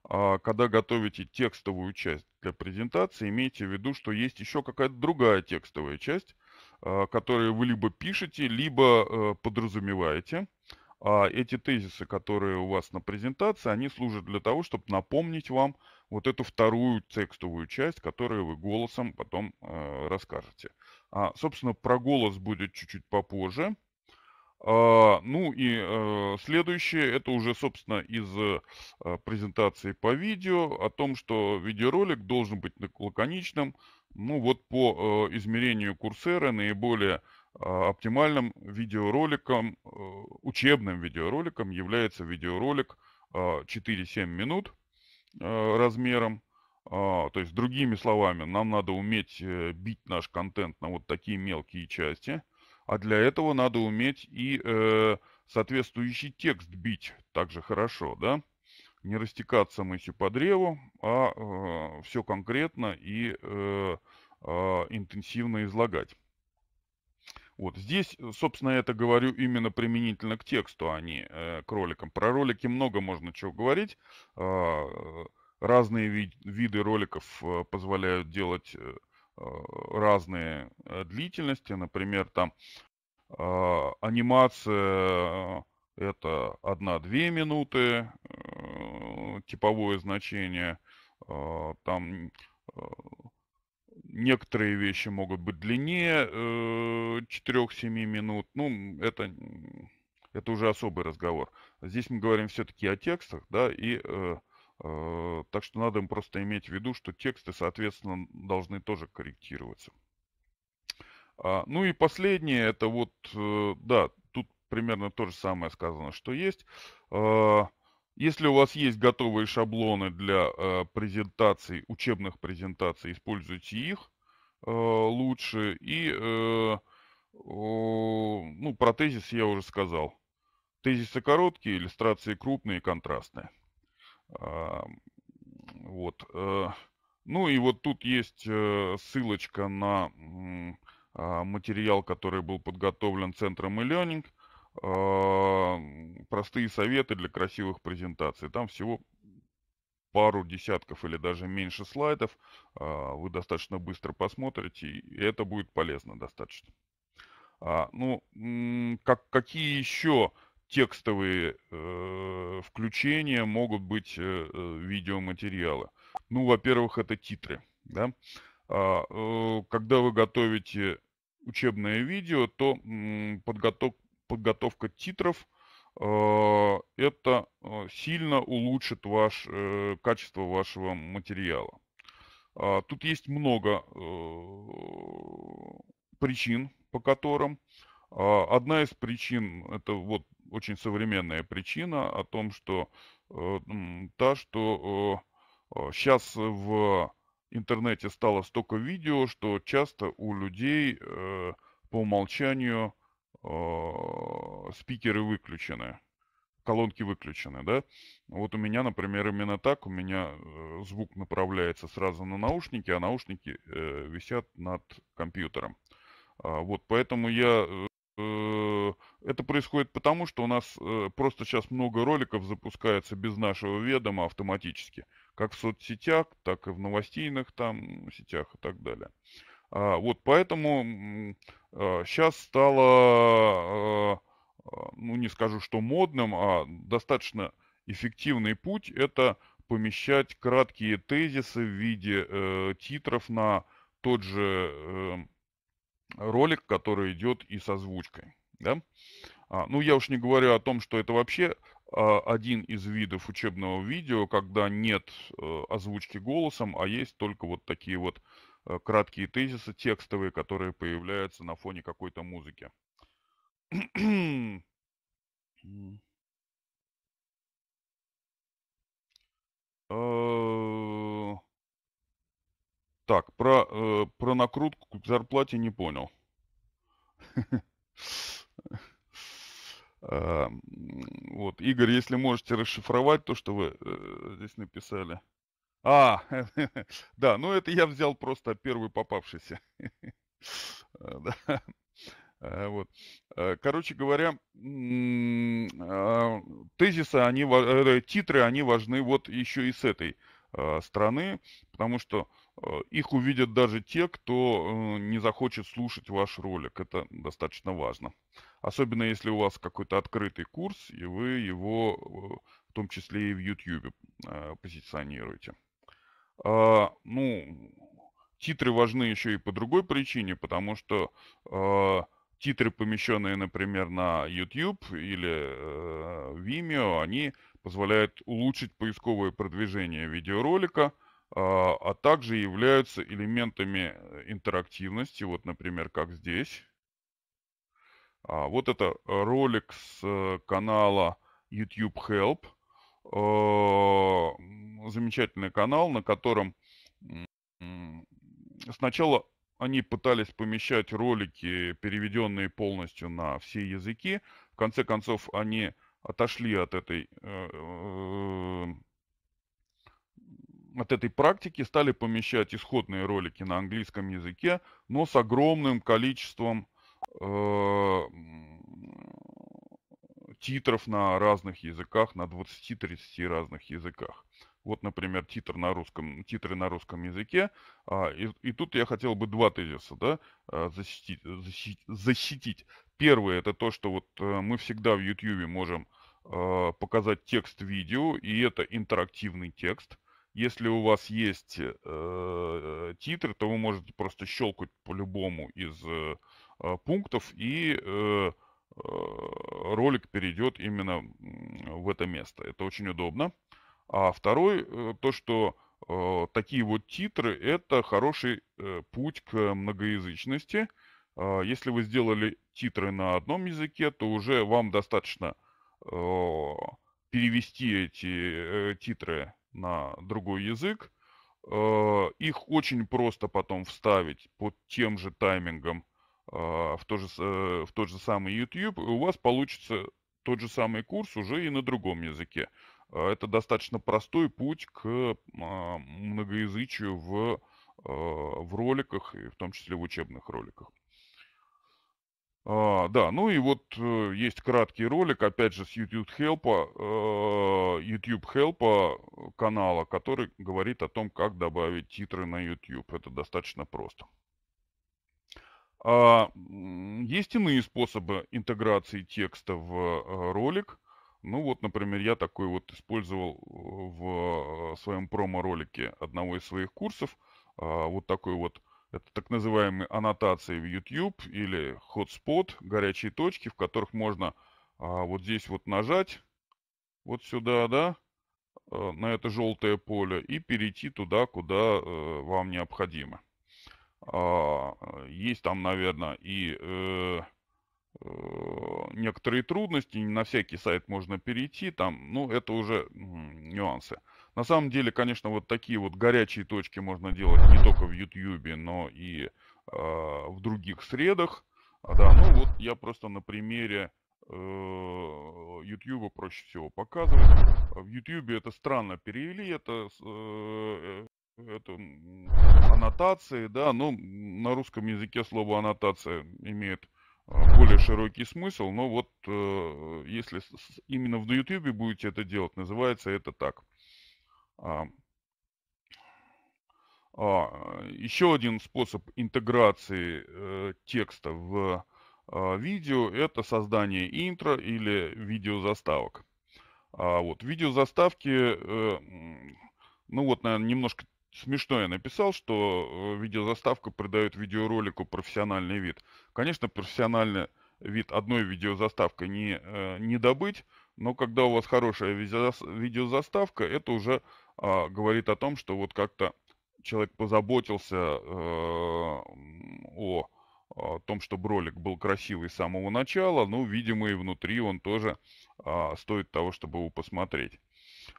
А, когда готовите текстовую часть для презентации, имейте в виду, что есть еще какая-то другая текстовая часть, а, которую вы либо пишете, либо э, подразумеваете. А эти тезисы, которые у вас на презентации, они служат для того, чтобы напомнить вам вот эту вторую текстовую часть, которую вы голосом потом э, расскажете. А, собственно, про голос будет чуть-чуть попозже. А, ну и э, следующее, это уже, собственно, из э, э презентации по видео, о том, что видеоролик должен быть лаконичным, ну вот по э, измерению курсера наиболее а, оптимальным видеороликом, э, учебным видеороликом является видеоролик 4-7 а, минут а, размером. То есть, другими словами, нам надо уметь э, бить наш контент на вот такие мелкие части, а для этого надо уметь и э, соответствующий текст бить также хорошо, да? Не растекаться мысью по древу, а все конкретно и интенсивно излагать. Вот здесь, э, собственно, я это говорю именно применительно к тексту, а не э, к роликам. Про ролики много можно чего говорить. А, э, разные вид, виды роликов э, позволяют делать э, э разные э, длительности. Например, там а, э, анимация это 1-2 минуты, э, типовое значение. Э, там э, Некоторые вещи могут быть длиннее 4-7 э, минут. Ну, это, это уже особый разговор. Здесь мы говорим все-таки о текстах, да, и э, э, так что надо им просто иметь в виду, что тексты, соответственно, должны тоже корректироваться. А, ну и последнее, это вот, да, тут примерно то же самое сказано, что есть. А, если у вас есть готовые шаблоны для э, презентаций, учебных презентаций, используйте их э, лучше. И э, ну, про тезис я уже сказал. Тезисы короткие, иллюстрации крупные, контрастные. А, вот. Э, ну и вот тут есть э, ссылочка на а, материал, который был подготовлен Центром e-learning – а, простые советы для красивых презентаций. Там всего пару десятков или даже меньше слайдов. А, вы достаточно быстро посмотрите, и это будет полезно достаточно. А, ну, как, какие еще текстовые э, включения могут быть э, э видеоматериалы? Ну, во-первых, это титры. Да? Э, э, когда вы готовите учебное видео, то подготов, подготовка титров, э, это э, сильно улучшит ваш, э, качество вашего материала. А, тут есть много причин, по которым. А, одна из причин, это вот очень современная причина о том, что та, что сейчас в интернете стало столько видео, что часто у людей по умолчанию а, спикеры выключены, колонки выключены, да. Вот у меня, например, именно так, у меня э, звук направляется сразу на наушники, а наушники э, висят над компьютером. А, вот, поэтому я... Э, э это происходит потому, что у нас э, просто сейчас много роликов запускается без нашего ведома автоматически. Как в соцсетях, так и в новостейных там сетях и так далее. А, вот поэтому сейчас а, стало, а, ну не скажу, что модным, а достаточно эффективный путь – это помещать краткие тезисы в виде э, титров на тот же э, ролик, который идет и с озвучкой. Да? ну, я уж не говорю о том, что это вообще один из видов учебного видео, когда нет э, озвучки голосом, а есть только вот такие вот Э, краткие тезисы текстовые, которые появляются на фоне какой-то музыки. Э. Так, про, э, про накрутку к зарплате не понял. Вот, Игорь, если можете расшифровать то, что вы здесь написали. А, да, ну это я взял просто первый попавшийся. А, а, вот. А, короче говоря, тезисы, они, э, титры, они важны вот еще и с этой страны, потому что их увидят даже те, кто э, не захочет слушать ваш ролик. Это достаточно важно. Особенно если у вас какой-то открытый курс, и вы его э, в том числе и в YouTube позиционируете. А, ну, титры важны еще и по другой причине, потому что а, титры, помещенные, например, на YouTube или э, Vimeo, они позволяют улучшить поисковое продвижение видеоролика, а, а также являются элементами э, интерактивности, вот, например, как здесь. Вот это э, ролик с канала YouTube Help. Э, замечательный канал, на котором сначала они пытались помещать ролики, переведенные полностью на все языки. В конце концов, они отошли от этой, э, э, от этой практики, стали помещать исходные ролики на английском языке, но с огромным количеством титров на разных языках, на 20-30 разных языках. Вот, например, титр на русском, титры на русском языке. А, и, и тут я хотел бы два тезиса да, а, защитить, защитить, защитить. Первое это то, что вот э, мы всегда в YouTube можем э, показать текст видео, и это интерактивный текст. Если у вас есть э, э титры, то вы можете просто щелкать по любому из э, э пунктов и э, Э, ролик перейдет именно в это место. Это очень удобно. А второй, э, то, что э, такие вот титры – это хороший путь к многоязычности. А если вы сделали титры на одном языке, то уже вам достаточно перевести эти титры на другой язык. Их очень просто потом вставить под тем же таймингом – а, в, то же, э, в тот же самый YouTube, у вас получится тот же самый курс уже и на другом языке. А, это достаточно простой путь к а, многоязычию в, в роликах, и в том числе в учебных роликах. А, да, ну и вот э, есть краткий ролик, опять же, с YouTube Help, э, YouTube Help канала, который говорит о том, как добавить титры на YouTube. Это достаточно просто. А есть иные способы интеграции текста в э, ролик. Ну вот, например, я такой вот использовал э, в э, своем промо-ролике одного из своих курсов. А, вот такой вот, это так называемые аннотации в YouTube или hotspot, горячие точки, в которых можно а, вот здесь вот нажать, вот сюда, да, на это желтое поле и перейти туда, куда вам необходимо. А, э, есть там, наверное, и э, э, некоторые трудности, не на всякий сайт можно перейти, там, ну, это уже нюансы. На самом деле, конечно, вот такие вот горячие точки можно делать не только в YouTube, но и э, в других средах. А, да, ну вот я просто на примере э, YouTube проще всего показываю. В YouTube это странно перевели, это э, это, аннотации, да, но на русском языке слово аннотация имеет а, более широкий смысл, но вот э, если с, именно в YouTube будете это делать, называется это так. А, а, еще один способ интеграции э, текста в э, видео это создание интро или видеозаставок. А, вот, видеозаставки, э, ну вот, наверное, немножко смешно я написал, что э, видеозаставка придает видеоролику профессиональный вид. Конечно, профессиональный вид одной видеозаставкой не, э, не добыть, но когда у вас хорошая видеозаставка, это уже а, говорит о том, что вот как-то человек позаботился э, о, о том, чтобы ролик был красивый с самого начала, ну, видимо, и внутри он тоже э, стоит того, чтобы его посмотреть.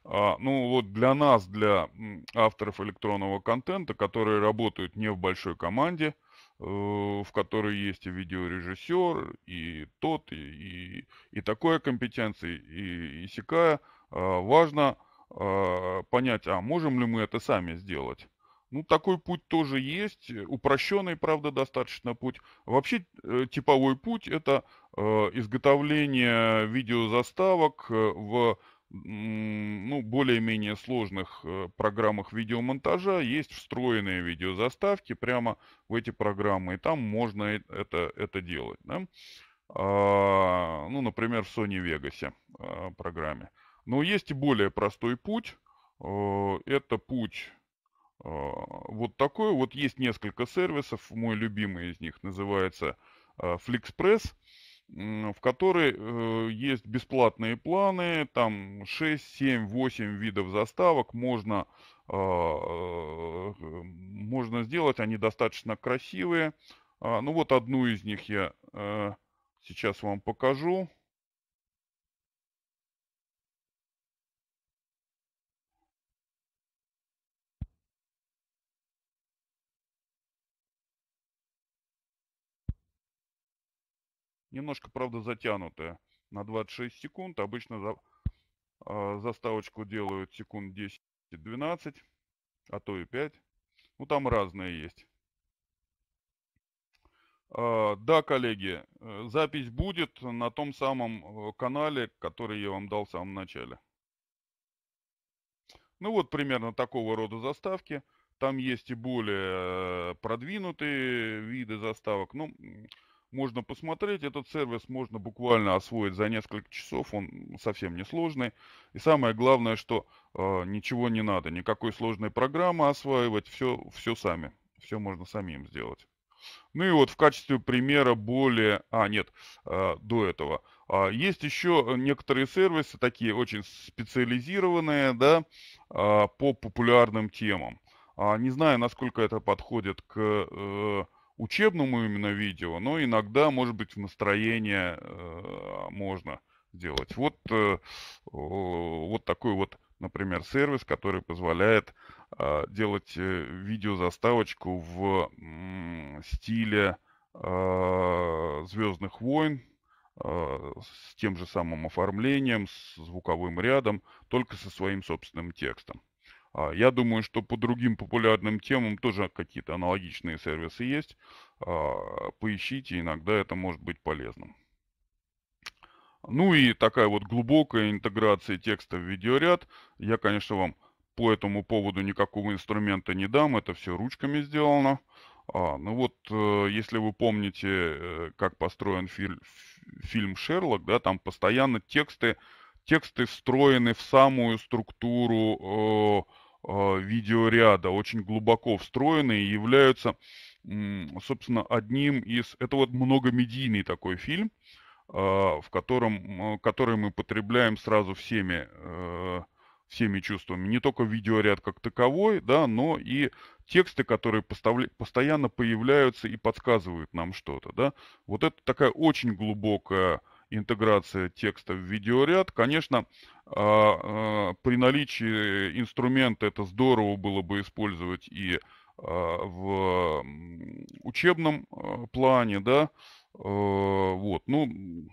А, ну вот для нас, для авторов электронного контента, которые работают не в большой команде, э, в которой есть и видеорежиссер, и тот, и, и, и такое компетенции, и, и сякая, а, важно а, понять, а можем ли мы это сами сделать. Ну, такой путь тоже есть, упрощенный, правда, достаточно путь. Вообще, э, типовой путь – это э, изготовление видеозаставок в ну, более-менее сложных э, программах видеомонтажа есть встроенные видеозаставки прямо в эти программы, и там можно э, это, это делать. Да? А, ну, например, в Sony Vegas э, программе. Но есть и более простой путь. Это путь вот такой. Вот есть несколько сервисов. Мой любимый из них называется FlixPress в которой э, есть бесплатные планы, там 6, 7, 8 видов заставок можно, а, э, можно сделать, они достаточно красивые. А, ну вот одну из них я э, сейчас вам покажу. Немножко, правда, затянутая на 26 секунд. Обычно за, э, заставочку делают секунд 10-12, а то и 5. Ну, там разные есть. Э, да, коллеги, э, запись будет на том самом э, канале, который я вам дал в самом начале. Ну вот примерно такого рода заставки. Там есть и более э, продвинутые виды заставок. Ну, можно посмотреть. Этот сервис можно буквально освоить за несколько часов, он совсем не сложный. И самое главное, что э, ничего не надо, никакой сложной программы осваивать, все, все сами, все можно самим сделать. Ну и вот в качестве примера более... А, нет, э, до этого. Э, есть еще некоторые сервисы, такие очень специализированные, да, э, по популярным темам. А, не знаю, насколько это подходит к э, учебному именно видео, но иногда, может быть, в настроение э, можно делать. Вот, э, вот такой вот, например, сервис, который позволяет э, делать э, видеозаставочку в м, стиле э, «Звездных войн», э, с тем же самым оформлением, с звуковым рядом, только со своим собственным текстом. А, я думаю, что по другим популярным темам тоже какие-то аналогичные сервисы есть. А, поищите, иногда это может быть полезным. Ну и такая вот глубокая интеграция текста в видеоряд. Я, конечно, вам по этому поводу никакого инструмента не дам, это все ручками сделано. А, ну вот, э, если вы помните, э, как построен фи фильм «Шерлок», да, там постоянно тексты, тексты встроены в самую структуру э, а, видеоряда, очень глубоко встроенные, являются, собственно, одним из... Это вот многомедийный такой фильм, а, в котором, а, который мы потребляем сразу всеми, э, всеми чувствами. Не только видеоряд как таковой, да, но и тексты, которые поставля... постоянно появляются и подсказывают нам что-то, да. Вот это такая очень глубокая интеграция текста в видеоряд. Конечно, а, а, при наличии инструмента это здорово было бы использовать и а, в учебном плане, да, вот, ну,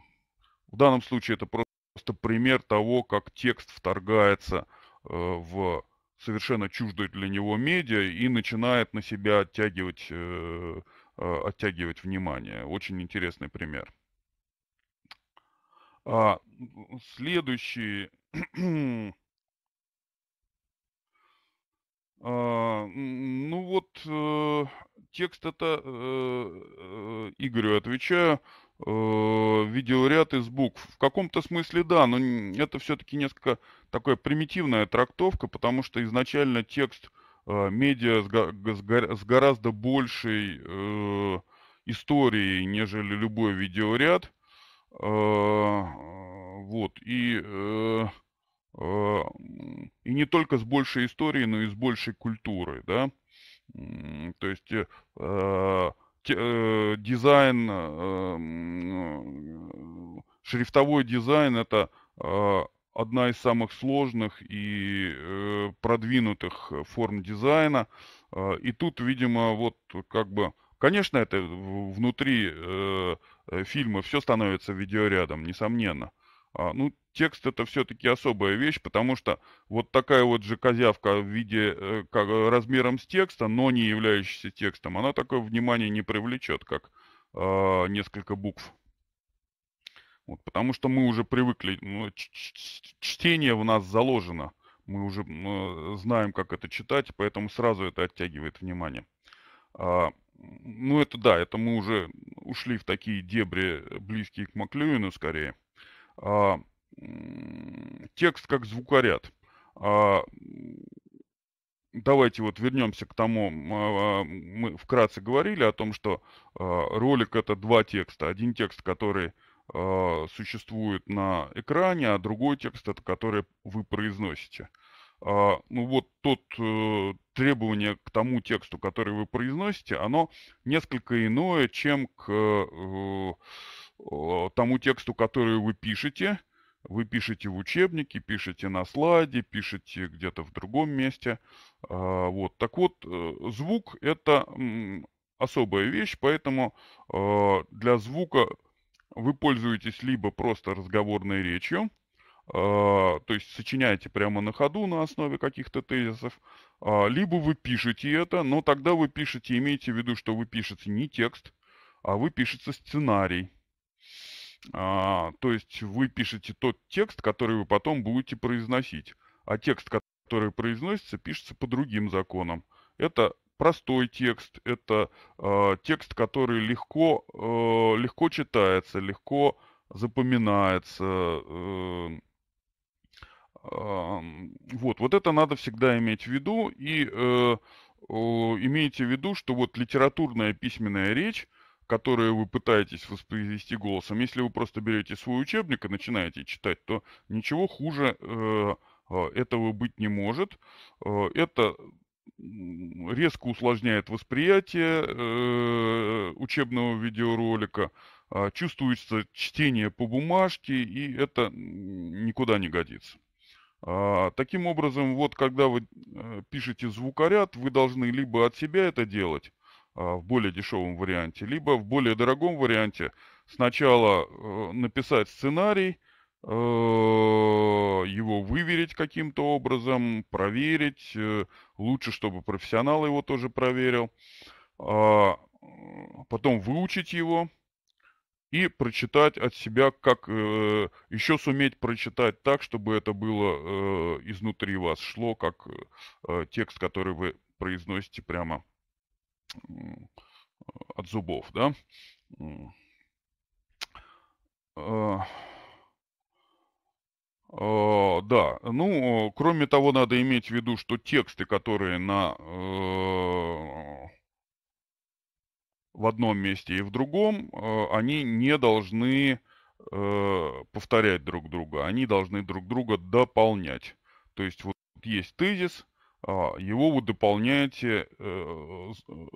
в данном случае это просто пример того, как текст вторгается в совершенно чуждое для него медиа и начинает на себя оттягивать, э, оттягивать внимание. Очень интересный пример. А, следующий. а, ну вот, э, текст это, э, э Игорю отвечаю, э, видеоряд из букв. В каком-то смысле да, но это все-таки несколько такая примитивная трактовка, потому что изначально текст э, медиа с, го с, гораздо большей э, историей, нежели любой видеоряд. Э, вот. И, э, э, и не только с большей историей, но и с большей культурой, да. То есть дизайн, шрифтовой дизайн это одна из самых сложных и продвинутых форм дизайна. И тут, видимо, вот как бы Конечно, это внутри э, э фильма все становится видеорядом, несомненно. А, ну, текст это все-таки особая вещь, потому что вот такая вот же козявка в виде э, как, э, размером с текста, но не являющаяся текстом, она такое внимание не привлечет, как э, несколько букв. Вот, потому что мы уже привыкли, ну, чтение в нас заложено, мы уже э, знаем, как это читать, поэтому сразу это оттягивает внимание. А, ну это да, это мы уже ушли в такие дебри, э, близкие к Маклюину скорее. А, текст как звукоряд. А, давайте вот вернемся к тому, а, а, мы вкратце говорили о том, что а, ролик это два текста. Один текст, который существует на экране, а другой текст это который вы произносите. А, ну вот тот э, требование к тому тексту, который вы произносите, оно несколько иное, чем к э, э, тому тексту, который вы пишете. Вы пишете в учебнике, пишете на слайде, пишете где-то в другом месте. А, вот. Так вот, звук – это особая вещь, поэтому для звука вы пользуетесь либо просто разговорной речью – а, то есть сочиняете прямо на ходу на основе каких-то тезисов, а, либо вы пишете это, но тогда вы пишете, имейте в виду, что вы пишете не текст, а вы пишете сценарий. А, то есть вы пишете тот текст, который вы потом будете произносить. А текст, который произносится, пишется по другим законам. Это простой текст, это текст, который легко, легко читается, легко запоминается. Э, вот, вот это надо всегда иметь в виду и э, имейте в виду, что вот литературная письменная речь, которую вы пытаетесь воспроизвести голосом, если вы просто берете свой учебник и начинаете читать, то ничего хуже э, а, этого быть не может. Э, это резко усложняет восприятие э, учебного видеоролика, а, чувствуется чтение по бумажке, и это никуда не годится. А, таким образом, вот когда вы э, пишете звукоряд, вы должны либо от себя это делать а, в более дешевом варианте, либо в более дорогом варианте сначала э, написать сценарий, э, его выверить каким-то образом, проверить. Лучше, чтобы профессионал его тоже проверил. А, потом выучить его, и прочитать от себя, как э, еще суметь прочитать так, чтобы это было э, изнутри вас шло, как э, текст, который вы произносите прямо э, от зубов, да. Э. э, да, ну, кроме того, надо иметь в виду, что тексты, которые на э, в одном месте и в другом, э, они не должны э, повторять друг друга, они должны друг друга дополнять. То есть вот есть тезис, а, его вы дополняете э,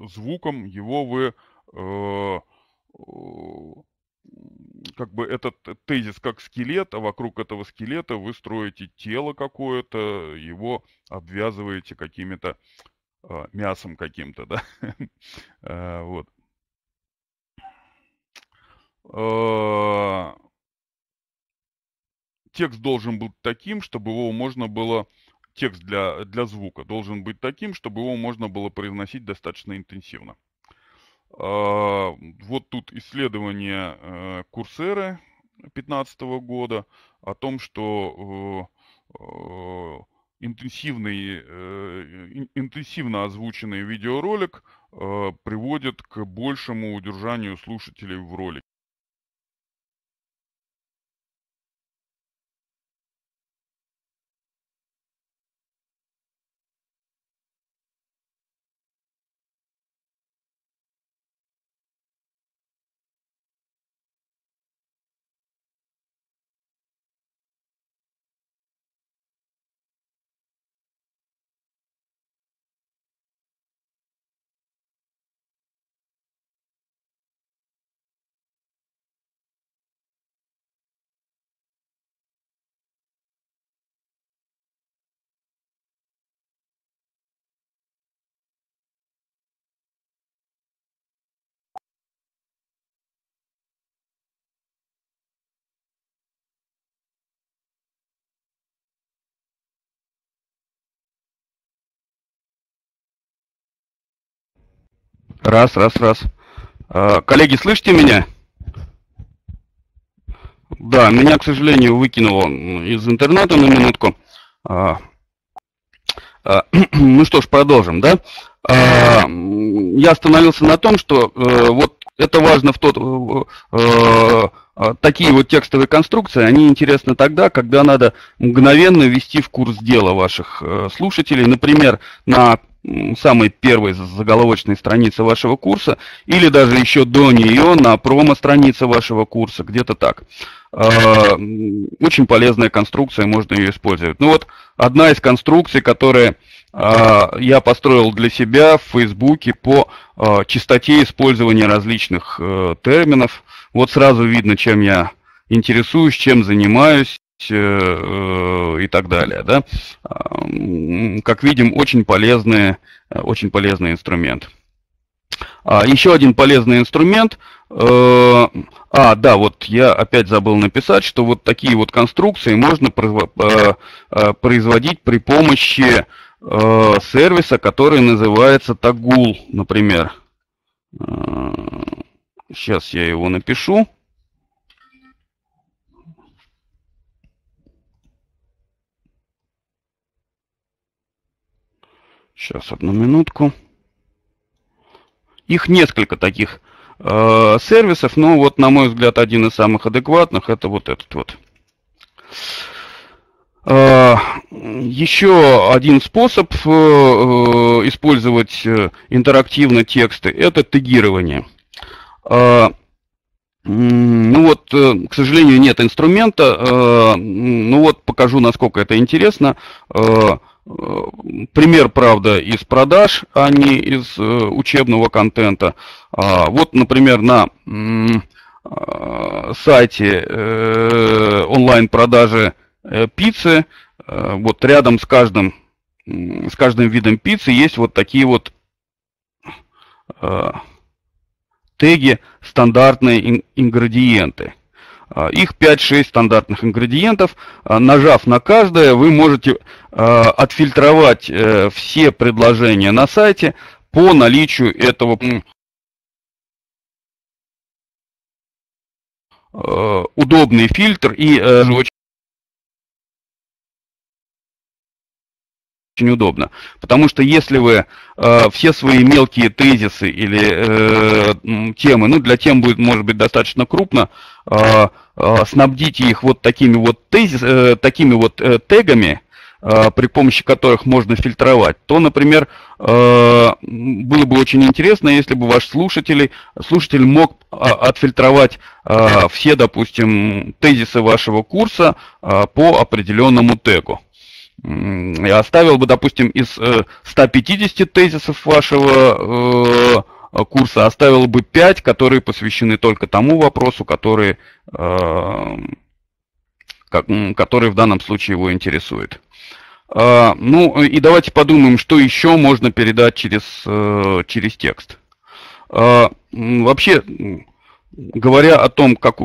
звуком, его вы как бы этот тезис как скелет, а вокруг этого скелета вы строите тело какое-то, его обвязываете какими-то мясом каким-то, да, вот. Э, текст должен быть таким, чтобы его можно было текст для, для звука должен быть таким, чтобы его можно было произносить достаточно интенсивно. А, вот тут исследование э, Курсеры 2015 года о том, что э, э, интенсивный, интенсивно озвученный видеоролик приводит к большему удержанию слушателей в ролике. Раз, раз, раз. А, коллеги, слышите меня? Да, меня, к сожалению, выкинуло из интернета на минутку. А, а, ну что ж, продолжим, да? Я остановился на том, что э, вот это важно в тот... Э, такие вот текстовые конструкции, они интересны тогда, когда надо мгновенно ввести в курс дела ваших э, слушателей. Например, на самой первой заголовочной страницы вашего курса, или даже еще до нее на промо-странице вашего курса, где-то так. А, очень полезная конструкция, можно ее использовать. Ну вот, одна из конструкций, которые а, я построил для себя в Фейсбуке по а, частоте использования различных э, терминов. Вот сразу видно, чем я интересуюсь, чем занимаюсь. Э, и так далее. Да? Как видим, очень полезный, э, очень полезный инструмент. А, еще один полезный инструмент. Э, а, да, вот я опять забыл написать, что вот такие вот конструкции можно э, производить при помощи э, сервиса, который называется Tagul, например. Сейчас я его напишу. Сейчас, одну минутку. Их несколько таких э, сервисов, но вот, на мой взгляд, один из самых адекватных, это вот этот вот. Э, еще один способ э, э использовать э, интерактивно тексты – это тегирование. Э, ну вот, э, к сожалению, нет инструмента. Ну вот, покажу, насколько это интересно. Э, пример, правда, из продаж, а не из э, учебного контента. А, вот, например, на э, сайте онлайн-продажи пиццы, вот рядом с каждым, с каждым видом пиццы есть вот такие вот теги «Стандартные ингредиенты». А, их 5-6 стандартных ингредиентов. А, нажав на каждое, вы можете а, отфильтровать э, все предложения на сайте по наличию этого удобный фильтр и э, очень удобно. Потому что если вы э, все свои мелкие тезисы или э, темы, ну для тем будет, может быть, достаточно крупно, э, Э, снабдите их вот такими вот, тезис, э, такими вот э, тегами, при помощи которых можно фильтровать, то, например, было бы очень интересно, если бы ваш слушатель, слушатель мог а, отфильтровать все, допустим, тезисы вашего курса по определенному тегу. Я оставил бы, допустим, из 150 тезисов вашего Э, курса оставил бы 5, которые посвящены только тому вопросу, который, э, как, который в данном случае его интересует. Э, ну и давайте подумаем, что еще можно передать через, э, через текст. Э, вообще, говоря о том, как,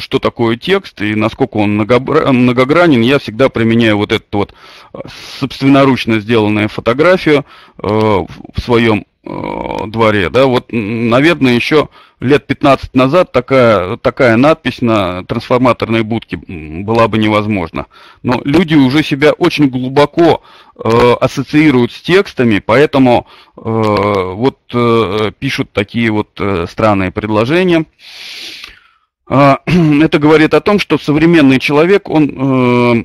что такое текст и насколько он многогранен, я всегда применяю вот эту вот э, собственноручно сделанную фотографию э, в своем Э, дворе, да, вот, наверное, еще лет 15 назад такая, такая надпись на трансформаторной будке была бы невозможна. Но люди уже себя очень глубоко э, ассоциируют с текстами, поэтому э, вот э, пишут такие вот э, странные предложения. А, это говорит о том, что современный человек, он э,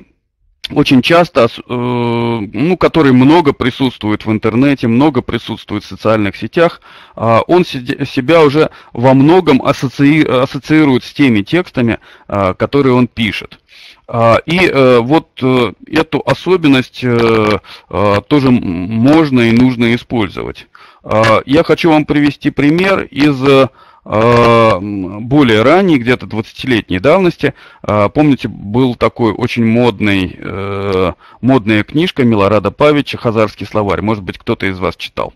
очень часто, э, ну, который много присутствует в интернете, много присутствует в социальных сетях, а он себя уже во многом ассоциирует с теми текстами, а, которые он пишет. А, и э, вот э, эту особенность тоже можно и нужно использовать. Я хочу вам привести пример из Эм, более ранней, где-то 20-летней давности. Э, помните, был такой очень модный, э, модная книжка Милорада Павича «Хазарский словарь». Может быть, кто-то из вас читал.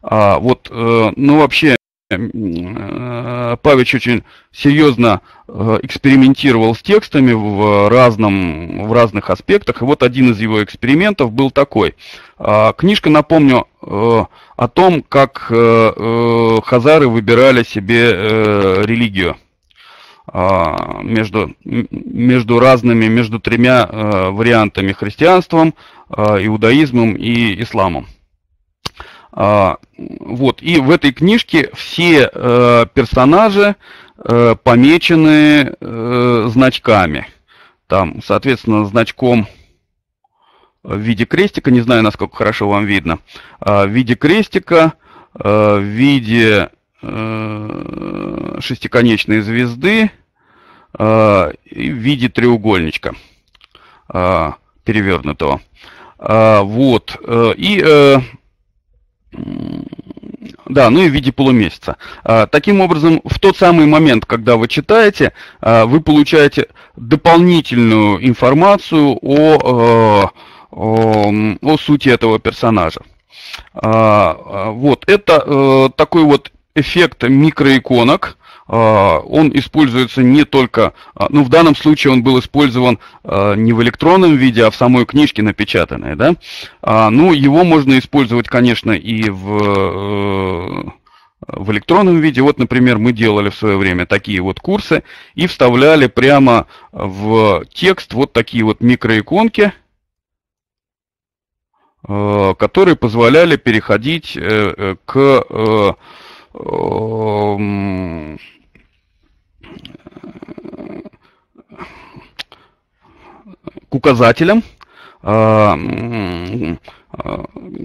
А, вот, э, ну вообще, Эм, э, Павич очень серьезно э, экспериментировал с текстами в, разном, в разных аспектах. И вот один из его экспериментов был такой. А, книжка, напомню, э, о том, как хазары выбирали себе религию а, между, между разными, между тремя вариантами христианством, иудаизмом и исламом. А, вот, и в этой книжке все э, персонажи э, помечены э, значками. Там, соответственно, значком в виде крестика, не знаю, насколько хорошо вам видно, а, в виде крестика, в виде шестиконечной звезды и в виде треугольничка перевернутого. А, вот, и да, ну и в виде полумесяца. А, таким образом, в тот самый момент, когда вы читаете, а, вы получаете дополнительную информацию о, э, о, о сути этого персонажа. А, вот, это э, такой вот эффект микроиконок. А, он используется не только, а, ну в данном случае он был использован а, не в электронном виде, а в самой книжке напечатанной, да. Ну, его можно использовать, конечно, и в э, в электронном виде. Вот, например, мы делали в свое время такие вот курсы и вставляли прямо в текст вот такие вот микроиконки, э, которые позволяли переходить э, к к указателям, а,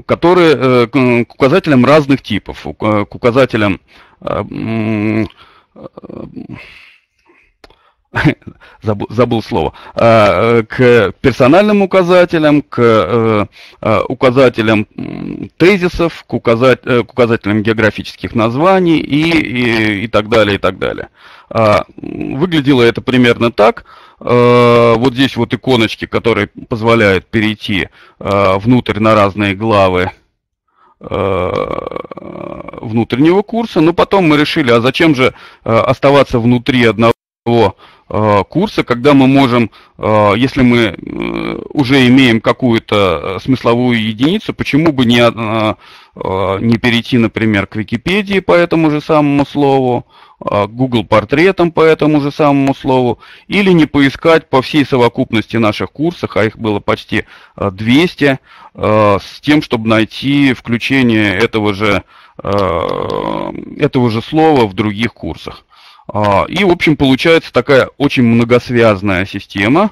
которые э, к указателям разных типов, к указателям а, а, забыл, забыл слово, к персональным указателям, к э, указателям тезисов, э, к, указателям географических названий и, и, и так далее, и так далее. А, выглядело это примерно так. А, вот здесь вот иконочки, которые позволяют перейти а, внутрь на разные главы внутреннего курса, но потом мы решили, а зачем же оставаться внутри одного курса, когда мы можем, если мы э, уже имеем какую-то смысловую единицу, почему бы не, не перейти, например, к Википедии по этому же самому слову, а, Google портретом по этому же самому слову, или не поискать по всей совокупности наших курсов, а их было почти 200, а, а, с тем, чтобы найти включение этого же, этого же слова в других курсах. И, в общем, получается такая очень многосвязная система.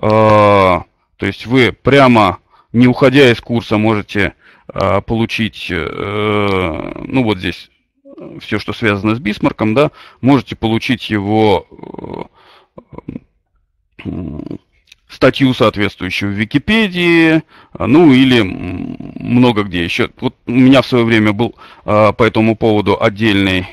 То есть вы прямо, не уходя из курса, можете получить, э, ну вот здесь все, что связано с Бисмарком, да, можете получить его э, статью соответствующую в Википедии, а, ну или много где еще. Вот у меня в свое время был а, по этому поводу отдельный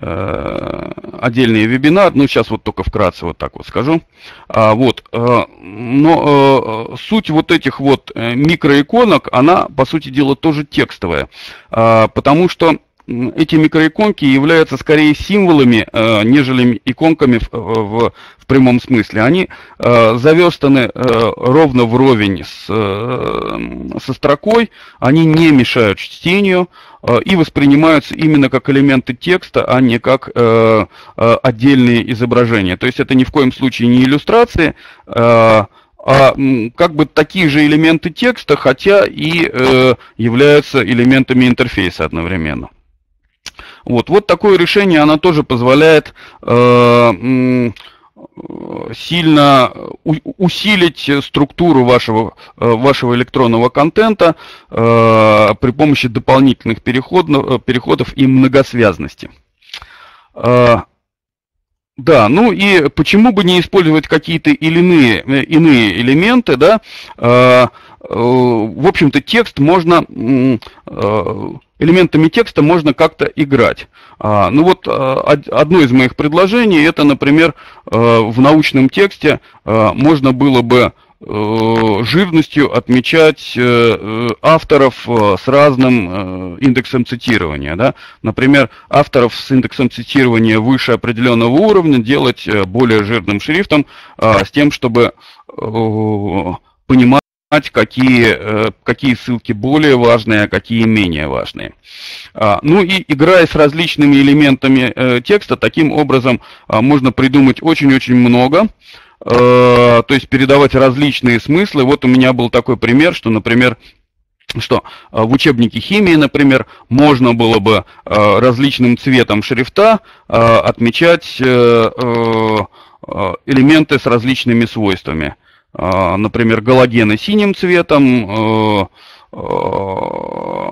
э, отдельный вебинар, ну сейчас вот только вкратце вот так вот скажу. А, вот, э, но э, суть вот этих вот микроиконок, она по сути дела тоже текстовая, э, потому что эти микроиконки являются скорее символами, э, нежели иконками в, в, в прямом смысле. Они э, заверстаны э, ровно вровень с, э, со строкой, они не мешают чтению и воспринимаются именно как элементы текста, а не как отдельные изображения. То есть это ни в коем случае не иллюстрации, а как бы такие же элементы текста, хотя и э, являются элементами интерфейса одновременно. Вот, вот такое решение, оно тоже позволяет э, сильно усилить структуру вашего, э, вашего электронного контента э, при помощи дополнительных переходов, э, переходов и многосвязности. Э, да, ну и почему бы не использовать какие-то иные, э, иные элементы, да? Э, в общем-то, текст можно элементами текста можно как-то играть. А, ну вот а, одно из моих предложений, это, например, э, в научном тексте э, можно было бы э, жирностью отмечать э, э, авторов э, с разным индексом цитирования. Да? Например, авторов с индексом цитирования выше определенного уровня делать более жирным шрифтом, с тем, чтобы понимать, Знать, какие, э, какие ссылки более важные, а какие менее важные. А, ну и играя с различными элементами э, текста, таким образом а, можно придумать очень-очень много, э, то есть передавать различные смыслы. Вот у меня был такой пример, что, например, что в учебнике химии, например, можно было бы различным цветом шрифта отмечать элементы с различными свойствами. А, например, галогены синим цветом, э, э,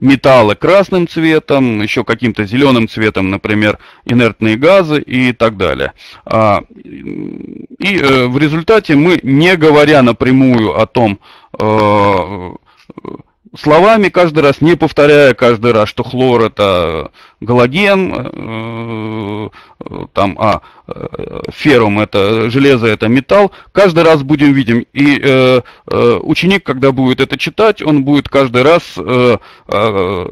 металлы красным цветом, еще каким-то зеленым цветом, например, инертные газы и так далее. А, и э, в результате мы, не говоря напрямую о том, словами каждый раз, не повторяя каждый раз, что хлор это галоген, э, там, а, э, ферум это железо, это металл. Каждый раз будем видим. И э, э ученик, когда будет это читать, он будет каждый раз э,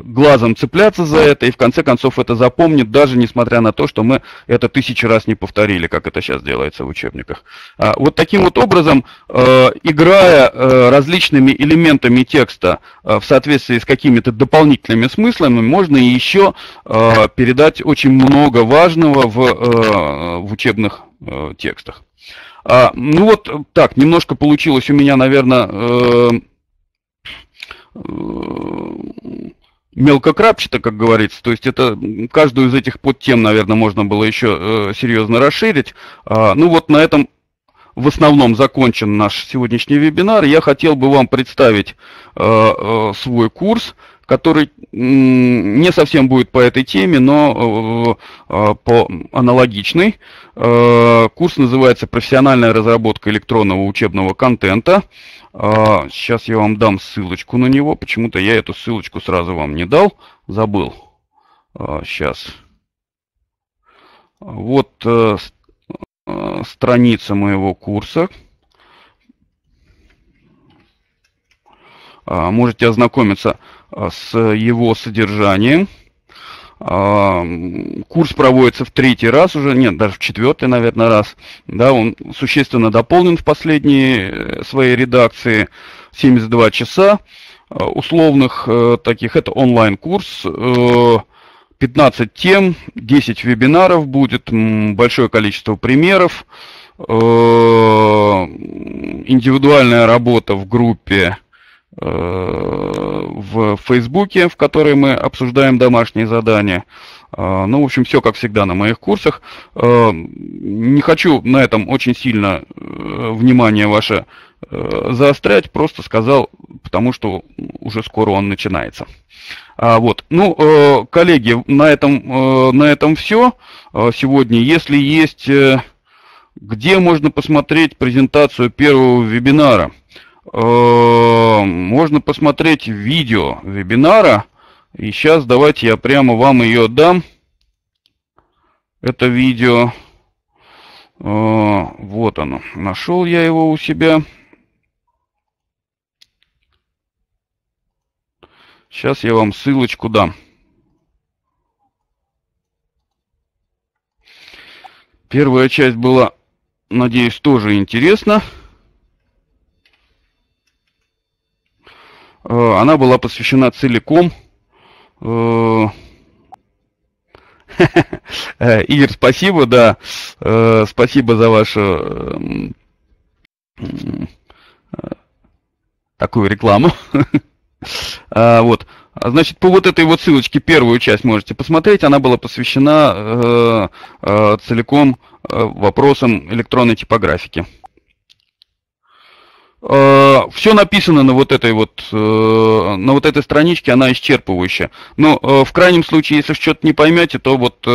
глазом цепляться за это и в конце концов это запомнит, даже несмотря на то, что мы это тысячи раз не повторили, как это сейчас делается в учебниках. А, вот таким вот образом, э, играя э, различными элементами текста э, в соответствии с какими-то дополнительными смыслами, можно еще Э, передать очень много важного в, э, в учебных э, текстах. А, ну вот так, немножко получилось у меня, наверное, э, э, мелкокрапчато, как говорится. То есть это каждую из этих подтем, наверное, можно было еще серьезно расширить. А, ну вот на этом в основном закончен наш сегодняшний вебинар. Я хотел бы вам представить свой курс который не совсем будет по этой теме, но э, э, по аналогичной. Э, курс называется «Профессиональная разработка электронного учебного контента». Сейчас я вам дам ссылочку на него. Почему-то я эту ссылочку сразу вам не дал, забыл. Сейчас. Вот страница моего курса. А, можете ознакомиться Э, с его содержанием. А, курс проводится в третий раз уже, нет, даже в четвертый, наверное, раз. Да, он существенно дополнен в последней э, своей редакции 72 часа э, условных таких. Это онлайн-курс, 15 тем, 10 вебинаров будет, большое количество примеров, индивидуальная работа в группе Э, в Фейсбуке, в которой мы обсуждаем домашние задания. Э, ну, в общем, все как всегда на моих курсах. Э, не хочу на этом очень сильно внимание ваше заострять, просто сказал, потому что уже скоро он начинается. А, вот. Ну, коллеги, на этом, на этом все сегодня. Если есть, где можно посмотреть презентацию первого вебинара – Э, можно посмотреть видео вебинара. И сейчас давайте я прямо вам ее дам. Это видео. Э, вот оно. Нашел я его у себя. Сейчас я вам ссылочку дам. Первая часть была, надеюсь, тоже интересна. Э, она была посвящена целиком. Э, э, Игорь, спасибо, да. Спасибо за вашу такую рекламу. А, вот. Значит, по вот этой вот ссылочке первую часть можете посмотреть. Она была посвящена целиком вопросам электронной типографики. Э, все написано на вот этой вот, э, на вот этой страничке, она исчерпывающая. Но э, в крайнем случае, если что-то не поймете, то вот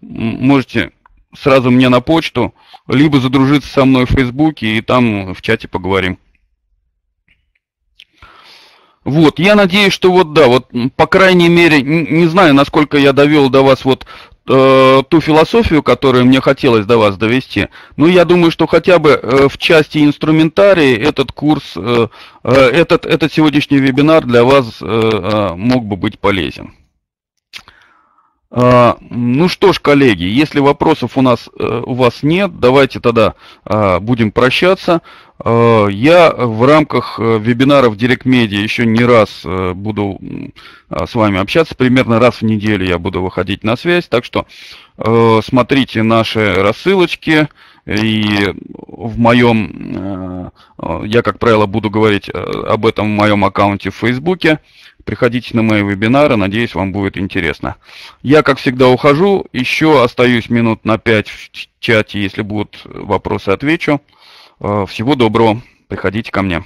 можете сразу мне на почту, либо задружиться со мной в Фейсбуке, и там в чате поговорим. Вот, я надеюсь, что вот да, вот по крайней мере, не знаю, насколько я довел до вас вот э, ту философию, которую мне хотелось до вас довести. Ну, я думаю, что хотя бы э, в части инструментария этот курс, э, э, этот, этот сегодняшний вебинар для вас э, э, мог бы быть полезен. А, ну что ж, коллеги, если вопросов у нас э, у вас нет, давайте тогда а, будем прощаться. А, я в рамках э, вебинаров Direct Media еще не раз э, буду с вами общаться. Примерно раз в неделю я буду выходить на связь. Так что смотрите наши рассылочки. И в моем, я, как правило, буду говорить об этом в моем аккаунте в Фейсбуке. Приходите на мои вебинары, надеюсь, вам будет интересно. Я, как всегда, ухожу, еще остаюсь минут на 5 в чате, если будут вопросы, отвечу. Э, всего доброго, приходите ко мне.